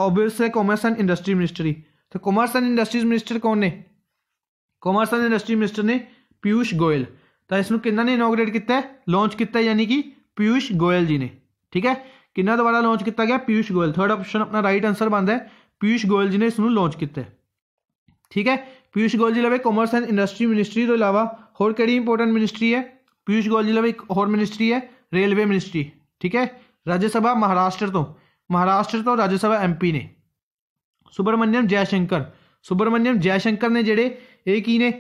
ऑबियस है कॉमर्स एंड इंडस्ट्री मिनिस्ट्री तो कॉमर्स एंड इंडस्ट्रीज मिनिस्टर कौन ने कॉमर्स एंड इंडस्ट्री मिनिस्टर ने पीयूष गोयल तो इसमें कि ने इनोग्रेट किया लॉन्च किया यानी कि पीयूष गोयल जी ने ठीक है कि द्वारा लॉन्च किया गया पीयूष गोयल थर्ड ऑप्शन अपना राइट आंसर बनता है ਪੀਯੂਸ਼ ਗੋਇਲ ਜੀ ਨੇ ਇਸ ਨੂੰ ਲਾਂਚ ਕੀਤਾ ਠੀਕ ਹੈ ਪੀਯੂਸ਼ ਗੋਇਲ ਜੀ ਲਵੇ ਕਾਮਰਸ ਐਂਡ ਇੰਡਸਟਰੀ ਮਿਨਿਸਟਰੀ ਤੋਂ ਇਲਾਵਾ ਹੋਰ ਕਿਹੜੀ ਇੰਪੋਰਟੈਂਟ ਮਿਨਿਸਟਰੀ ਹੈ ਪੀਯੂਸ਼ ਗੋਇਲ ਜੀ ਲਵੇ ਇੱਕ ਹੋਰ ਮਿਨਿਸਟਰੀ ਹੈ ਰੇਲਵੇ ਮਿਨਿਸਟਰੀ ਠੀਕ ਹੈ ਰਾਜ ਸਭਾ ਮਹਾਰਾਸ਼ਟਰ ਤੋਂ ਮਹਾਰਾਸ਼ਟਰ ਤੋਂ ਰਾਜ ਸਭਾ ਐਮਪੀ ਨੇ ਸੁਬਰਮਨਿਅਮ ਜੈਸ਼ੰਕਰ ਸੁਬਰਮਨਿਅਮ ਜੈਸ਼ੰਕਰ ਨੇ ਜਿਹੜੇ ਇਹ ਕੀ ਨੇ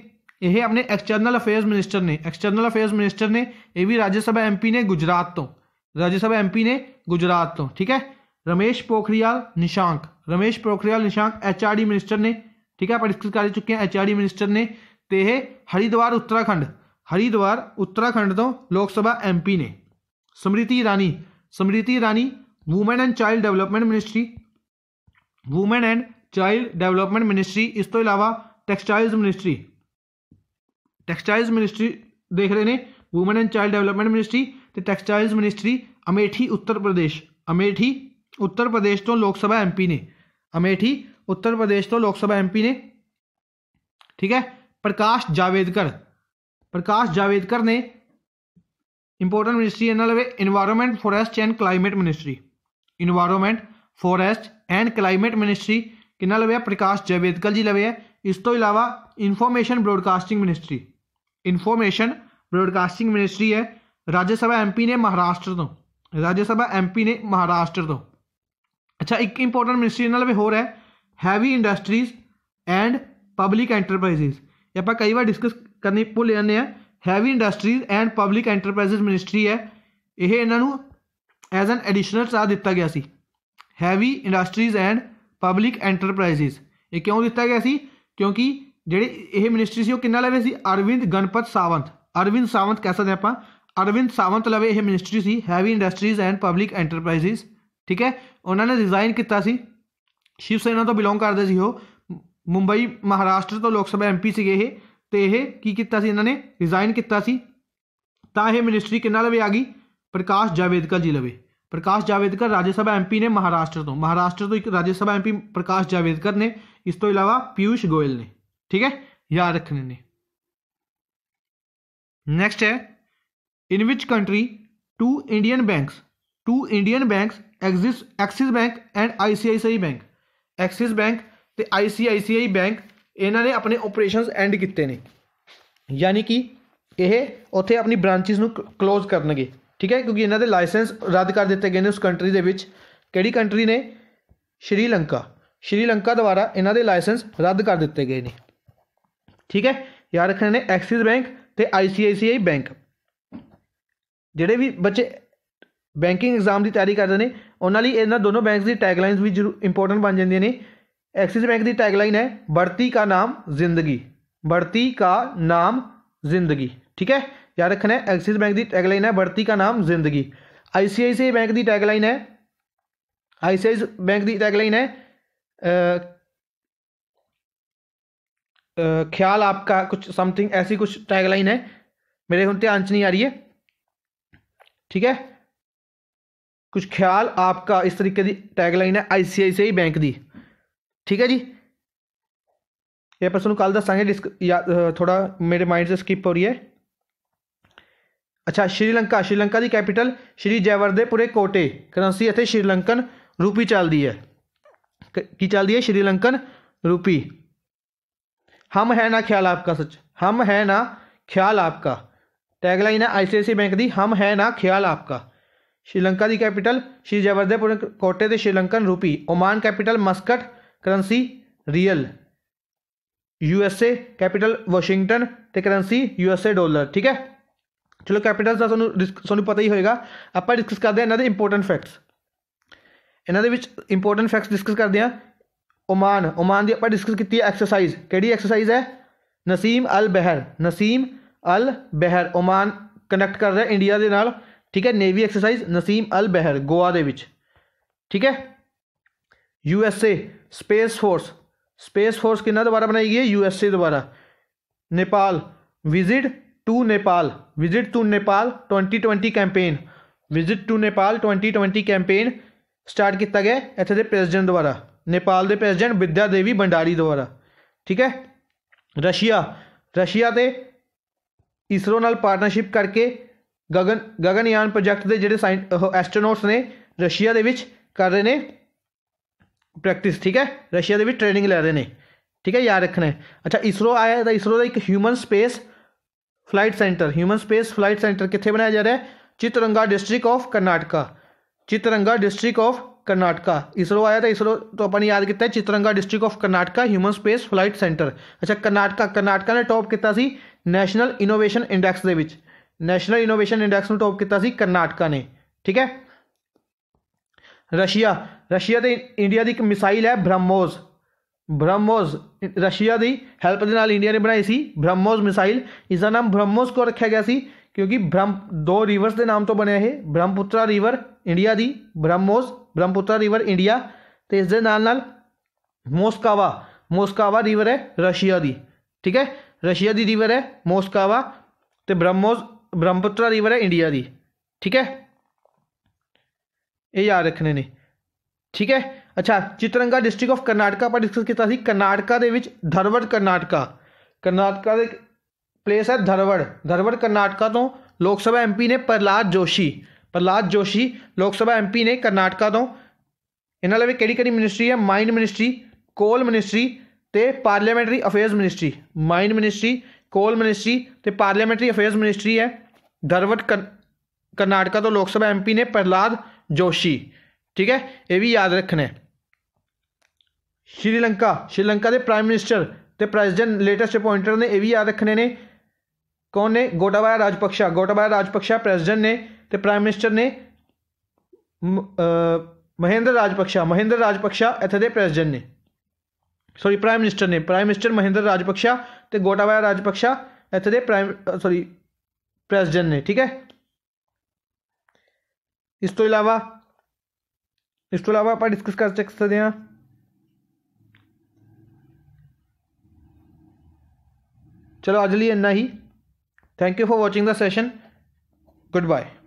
ਇਹ ਆਪਣੇ ਐਕਸਟਰਨਲ ਅਫੇਅਰਸ ਮਿਨਿਸਟਰ ਨੇ ਐਕਸਟਰਨਲ ਅਫੇਅਰਸ ਮਿਨਿਸਟਰ ਨੇ ਇਹ ਵੀ ਰਾਜ ਸਭਾ ਐਮਪੀ ਨੇ ਗੁਜਰਾਤ ਤੋਂ ਰਾਜ ਸਭਾ ਐਮਪੀ ਨੇ ਗੁਜਰਾਤ ਤੋਂ ਠੀਕ ਹੈ रमेश पोखरियाल निशांक रमेश पोखरियाल निशांक एचआरडी मिनिस्टर ने ठीक है परिष्कृत कर चुके हैं एचआरडी मिनिस्टर ने ते है हरिद्वार उत्तराखंड हरिद्वार उत्तराखंड तो लोकसभा सभा एमपी ने Smriti Irani Smriti Irani women and child development ministry women and child development ministry इस तो इलावा टैक्सटाइल्स मिनिस्ट्री टैक्सटाइल्स मिनिस्ट्री देख रहे हैं women and child development ministry ਤੇ मिनिस्ट्री अमेठी उत्तर प्रदेश अमेठी उत्तर प्रदेश तो लोकसभा एमपी ने अमेठी उत्तर प्रदेश तो लोकसभा एमपी ने ठीक है प्रकाश जावेदकर प्रकाश जावेदकर ने important ministry environment forest and climate ministry environment forest and climate ministry कि लवे प्रकाश जावेदकर जी लवे है इस तो इलावा information broadcasting ministry information broadcasting ministry है राज्यसभा एमपी ने महाराष्ट्र तो राज्यसभा एमपी ने महाराष्ट्र तो ਅੱਛਾ ਇੱਕ ਇੰਪੋਰਟੈਂਟ ਮਿਨਿਸਟਰੀ ਨਾਲ ਵੀ ਹੋਰ ਹੈ heavy industries and public enterprises ਇਹ ਆਪਾਂ ਕਈ ਵਾਰ ਡਿਸਕਸ ਕਰਨੀ ਭੁੱਲ ਜਾਂਦੇ ਆ heavy industries and public enterprises ministry ਹੈ ਇਹ ਇਹਨਾਂ ਨੂੰ ਐਜ਼ ਐਨ ਐਡੀਸ਼ਨਲ ਚਾਹ ਦਿੱਤਾ ਗਿਆ ਸੀ heavy industries and public enterprises ਇਹ ਕਿਉਂ ਦਿੱਤਾ ਗਿਆ ਸੀ ਕਿਉਂਕਿ ਜਿਹੜੇ ਇਹ ਮਿਨਿਸਟਰੀ ਸੀ ਉਹ ਕਿੰਨਾ ਲਵੇ ਸੀ ਅਰਵਿੰਦ ਗਣਪਤ ਸਾਵੰਤ ਅਰਵਿੰਦ ਸਾਵੰਤ ਕਹਿ ਸਕਦੇ ਆਪਾਂ ਅਰਵਿੰਦ ਸਾਵੰਤ ਲਵੇ ਇਹ ਮਿਨਿਸਟਰੀ ਸੀ heavy industries and public enterprises ਠੀਕ ਹੈ उन्होंने रिजाइन किया शिवसेना तो बिलोंग करते मुंबई महाराष्ट्र तो लोग सभा एम पी से यह की किया ने रिजाइन किया मिनिस्ट्री कि लवे आ गई प्रकाश जावेदकर जी लवे प्रकाश जावेदकर राज्यसभा एम पी ने महाराष्ट्र तो महाराष्ट्र तो एक राज्यसभा एम पी प्रकाश जावेदकर ने इस तो इलावा पीयूष गोयल ने ठीक है याद रखने ने नैक्सट है in which country two Indian bank two Indian banks Axis Axis bank and ICICI bank Axis bank ਤੇ ਆਈਸੀਆਈਸੀਆਈ ਬੈਂਕ ਇਹਨਾਂ ਨੇ ਆਪਣੇ ਆਪਰੇਸ਼ਨਸ ਐਂਡ ਕੀਤੇ ਨੇ ਯਾਨੀ ਕਿ ਇਹ ਉੱਥੇ ਆਪਣੀ ਬ੍ਰਾਂਚਸ ਨੂੰ ਕਲੋਜ਼ ਕਰਨਗੇ ਠੀਕ ਹੈ ਕਿਉਂਕਿ ਇਹਨਾਂ ਦੇ ਲਾਇਸੈਂਸ ਰੱਦ ਕਰ ਦਿੱਤੇ ਗਏ ਨੇ ਉਸ ਕੰਟਰੀ ਦੇ ਵਿੱਚ ਕਿਹੜੀ ਕੰਟਰੀ ਨੇ ਸ਼੍ਰੀਲੰਕਾ ਸ਼੍ਰੀਲੰਕਾ ਦੁਆਰਾ ਇਹਨਾਂ ਦੇ ਲਾਇਸੈਂਸ ਰੱਦ ਕਰ ਦਿੱਤੇ ਗਏ ਨੇ ਠੀਕ ਹੈ ਯਾਦ ਰੱਖਣਾ ਨੇ ਐਕਸਿਸ ਬੈਂਕ ਤੇ ਆਈਸੀਆਈਸੀਆਈ ਬੈਂਕ ਜਿਹੜੇ ਵੀ ਬੱਚੇ ਬੈਂਕਿੰਗ ਐਗਜ਼ਾਮ ਦੀ ਤਿਆਰੀ ਕਰਦੇ ਨੇ उन्होंने इन्होंने दोनों बैंक की ਦੀ भी ਵੀ इंपोर्टेंट बन ਜਾਂਦੀਆਂ ਨੇ एक्सिस बैंक की टैगलाइन है बढ़ती का नाम जिंदगी बढ़ती का नाम जिंदगी ठीक है याद रखना है एक्सिस बैंक की टैगलाइन है बढ़ती का नाम जिंदगी आईसीआईसीआई बैंक की टैगलाइन है आईसीआई बैंक की टैगलाइन है ख्याल आपका कुछ समथिंग ऐसी कुछ टैगलाइन है मेरे हम ध्यान च नहीं आ रही है ठीक है कुछ ख्याल आपका इस तरीके की टैगलाइन है आईसीआईसीआई बैंक की ठीक है जी ये प्रश्न कल दसागे डिस्क या थोड़ा मेरे माइंड से स्किप हो रही है अच्छा श्रीलंका श्रीलंका की कैपिटल श्री जयवरदेपुरे कोटे करंसी इतने श्रीलंकन रूपी चलती है की चलती है श्रीलंकन रूपी हम है ना ख्याल आपका सच हम है ना ख्याल आपका टैगलाइन है आईसीआईसी बैंक की हम है ना ख्याल आपका श्रीलंका की कैपिटल श्री जयवर्धेपुर कोटे के Sri Lankan rupee Oman capital Muscat currency rial USA capital Washington तो करंसी यूएसए डॉलर ठीक है चलो कैपिटल का सू पता ही होएगा आप डिस्कस करते हैं इन्हों इंपोर्टेंट फैक्ट्स इन इंपोर्टेंट फैक्ट्स डिस्कस करते हैं ओमान ओमान की आप डिस्कस की एक्सरसाइज कि एक्सरसाइज है Naseem Al Bahr Naseem Al बहर ओमान कनैक्ट कर रहा है इंडिया के ਠੀਕ ਹੈ ਨੇਵੀ ਐਕਸਰਸਾਈਜ਼ ਨਸੀਮ ਅਲ ਬਹਿਰ ਗੋਆ ਦੇ ਵਿੱਚ ਠੀਕ ਹੈ U S A space force space force ਕਿੰਨਾ ਦੁਆਰਾ ਬਣਾਈ ਗਈ ਹੈ ਯੂ ਐਸ ਏ ਦੁਆਰਾ Nepal visit to Nepal visit to Nepal 2020 campaign visit to Nepal 2020 campaign start ਕੀਤਾ ਗਿਆ ਇੱਥੇ ਦੇ ਪ੍ਰੈਜ਼ੀਡੈਂਟ ਦੁਆਰਾ ਨੇਪਾਲ ਦੇ ਪ੍ਰੈਜ਼ੀਡੈਂਟ ਵਿਦਿਆ ਦੇਵੀ ਭੰਡਾਰੀ ਦੁਆਰਾ ਠੀਕ ਹੈ ਰਸ਼ੀਆ ਰਸ਼ੀਆ ਤੇ ਇਸਰੋ ਨਾਲ ਪਾਰਟਨਰਸ਼ਿਪ ਕਰਕੇ गगन गगनयान प्रोजैक्ट के जोड़े ਐਸਟ੍ਰੋਨੌਟਸ ਨੇ ने रशिया के कर रहे हैं प्रैक्टिस ठीक है रशिया के भी ट्रेनिंग लै रहे हैं ठीक है याद रखना है अच्छा इसरो आया तो इसरो का एक human space flight centre human space flight centre कितने बनाया जा रहा है Chitradurga district of Karnataka Chitradurga district of Karnataka ISRO आया तो इसरो तो अपन याद किया Chitradurga district of Karnataka human space flight centre अच्छा कर्नाटका कर्नाटका ने टॉप किया नैशनल इनोवेशन इंडैक्स के नैशनल इनोवेशन इंडैक्स में टॉप किया कर्नाटका ने ठीक है रशिया रशिया तो इंडिया की एक मिसाइल है ब्रह्मोस ब्रह्मोस रशिया की हैल्प के इंडिया ने बनाई थी ब्रह्मोस मिसाइल इसका नाम ब्रह्मोस को रखा गया सी क्योंकि ब्रह्म दो रिवर्स के नाम तो बने है ब्रह्मपुत्रा रिवर इंडिया की ब्रह्मोस ब्रह्मपुत्रा रिवर इंडिया तो इस मोस्कावा मोस्कावा रिवर है रशिया की ठीक है रशिया की रिवर है मोस्कावा तो ब्रह्मोज ब्रह्मपुत्र रिवर है इंडिया दी ठीक है ये याद रखने ने ठीक है अच्छा चित्रंगा डिस्ट्रिक्ट ऑफ कर्नाटका पर डिस्कस किया कर्नाटका धरवड़ कर्नाटका कर्नाटका प्लेस है धरवड़ धरवड़ कर्नाटका तो लोग सभा पी ने प्रहलाद जोशी प्रहलाद जोशी लोग सभा पी ने कर्नाटका तो इन्होंने अलावा केह्ड़ी मिनिस्ट्री है माइंड मिनिस्ट्री कोल मिनिस्ट्री तो parliamentary affair ministry mines ministry coal ministry ਤੇ ਪਾਰਲੀਮੈਂਟਰੀ ਅਫੇਅਰਸ ਮਿਨਿਸਟਰੀ ਹੈ ਦਰਵਟ ਕਰਨਾਟਕਾ ਤੋਂ ਲੋਕ ਸਭਾ ਐਮਪੀ ਨੇ ਪ੍ਰਹਲਾਦ ਜੋਸ਼ੀ ਠੀਕ ਹੈ ਇਹ ਵੀ ਯਾਦ ਰੱਖਣਾ ਸ਼੍ਰੀਲੰਕਾ ਸ਼੍ਰੀਲੰਕਾ ਦੇ ਪ੍ਰਾਈਮ ਮਿਨਿਸਟਰ ਤੇ ਪ੍ਰੈਜ਼ੀਡੈਂਟ ਲੇਟੈਸਟ ਅਪਾਇੰਟਰ ਨੇ ਇਹ ਵੀ ਯਾਦ ਰੱਖਣੇ ਨੇ ਕੌਣ ਨੇ ਗੋਟਾਬਾਇਆ ਰਾਜਪਕਸ਼ਾ ਗੋਟਾਬਾਇਆ ਰਾਜਪਕਸ਼ਾ ਪ੍ਰੈਜ਼ੀਡੈਂਟ ਨੇ ਤੇ ਪ੍ਰਾਈਮ ਮਿਨਿਸਟਰ ਨੇ ਮਹਿੰਦਰ ਰਾਜਪਕਸ਼ਾ ਮਹਿੰਦਰ ਰਾਜਪਕਸ਼ਾ ਇੱਥੇ ਦੇ ਪ੍ਰੈਜ਼ੀਡੈਂਟ ਨੇ ਸੌਰੀ ਪ੍ਰਾਈਮ ਮਿਨਿਸਟਰ ਨੇ ਪ੍ਰਾਈਮ ਮਿਨਿਸਟਰ ਮਹਿੰਦਰ ਰਾਜਪਕਸ਼ਾ तो गोटाबाया राजपक्षा थे, थे प्राइम सॉरी प्रेजिडेंट ने ठीक है इस तो इलावा इस तो अलावा आप डिस्कस कर सकते हैं चलो अजली इन्ना ही thank you for watching the session good bye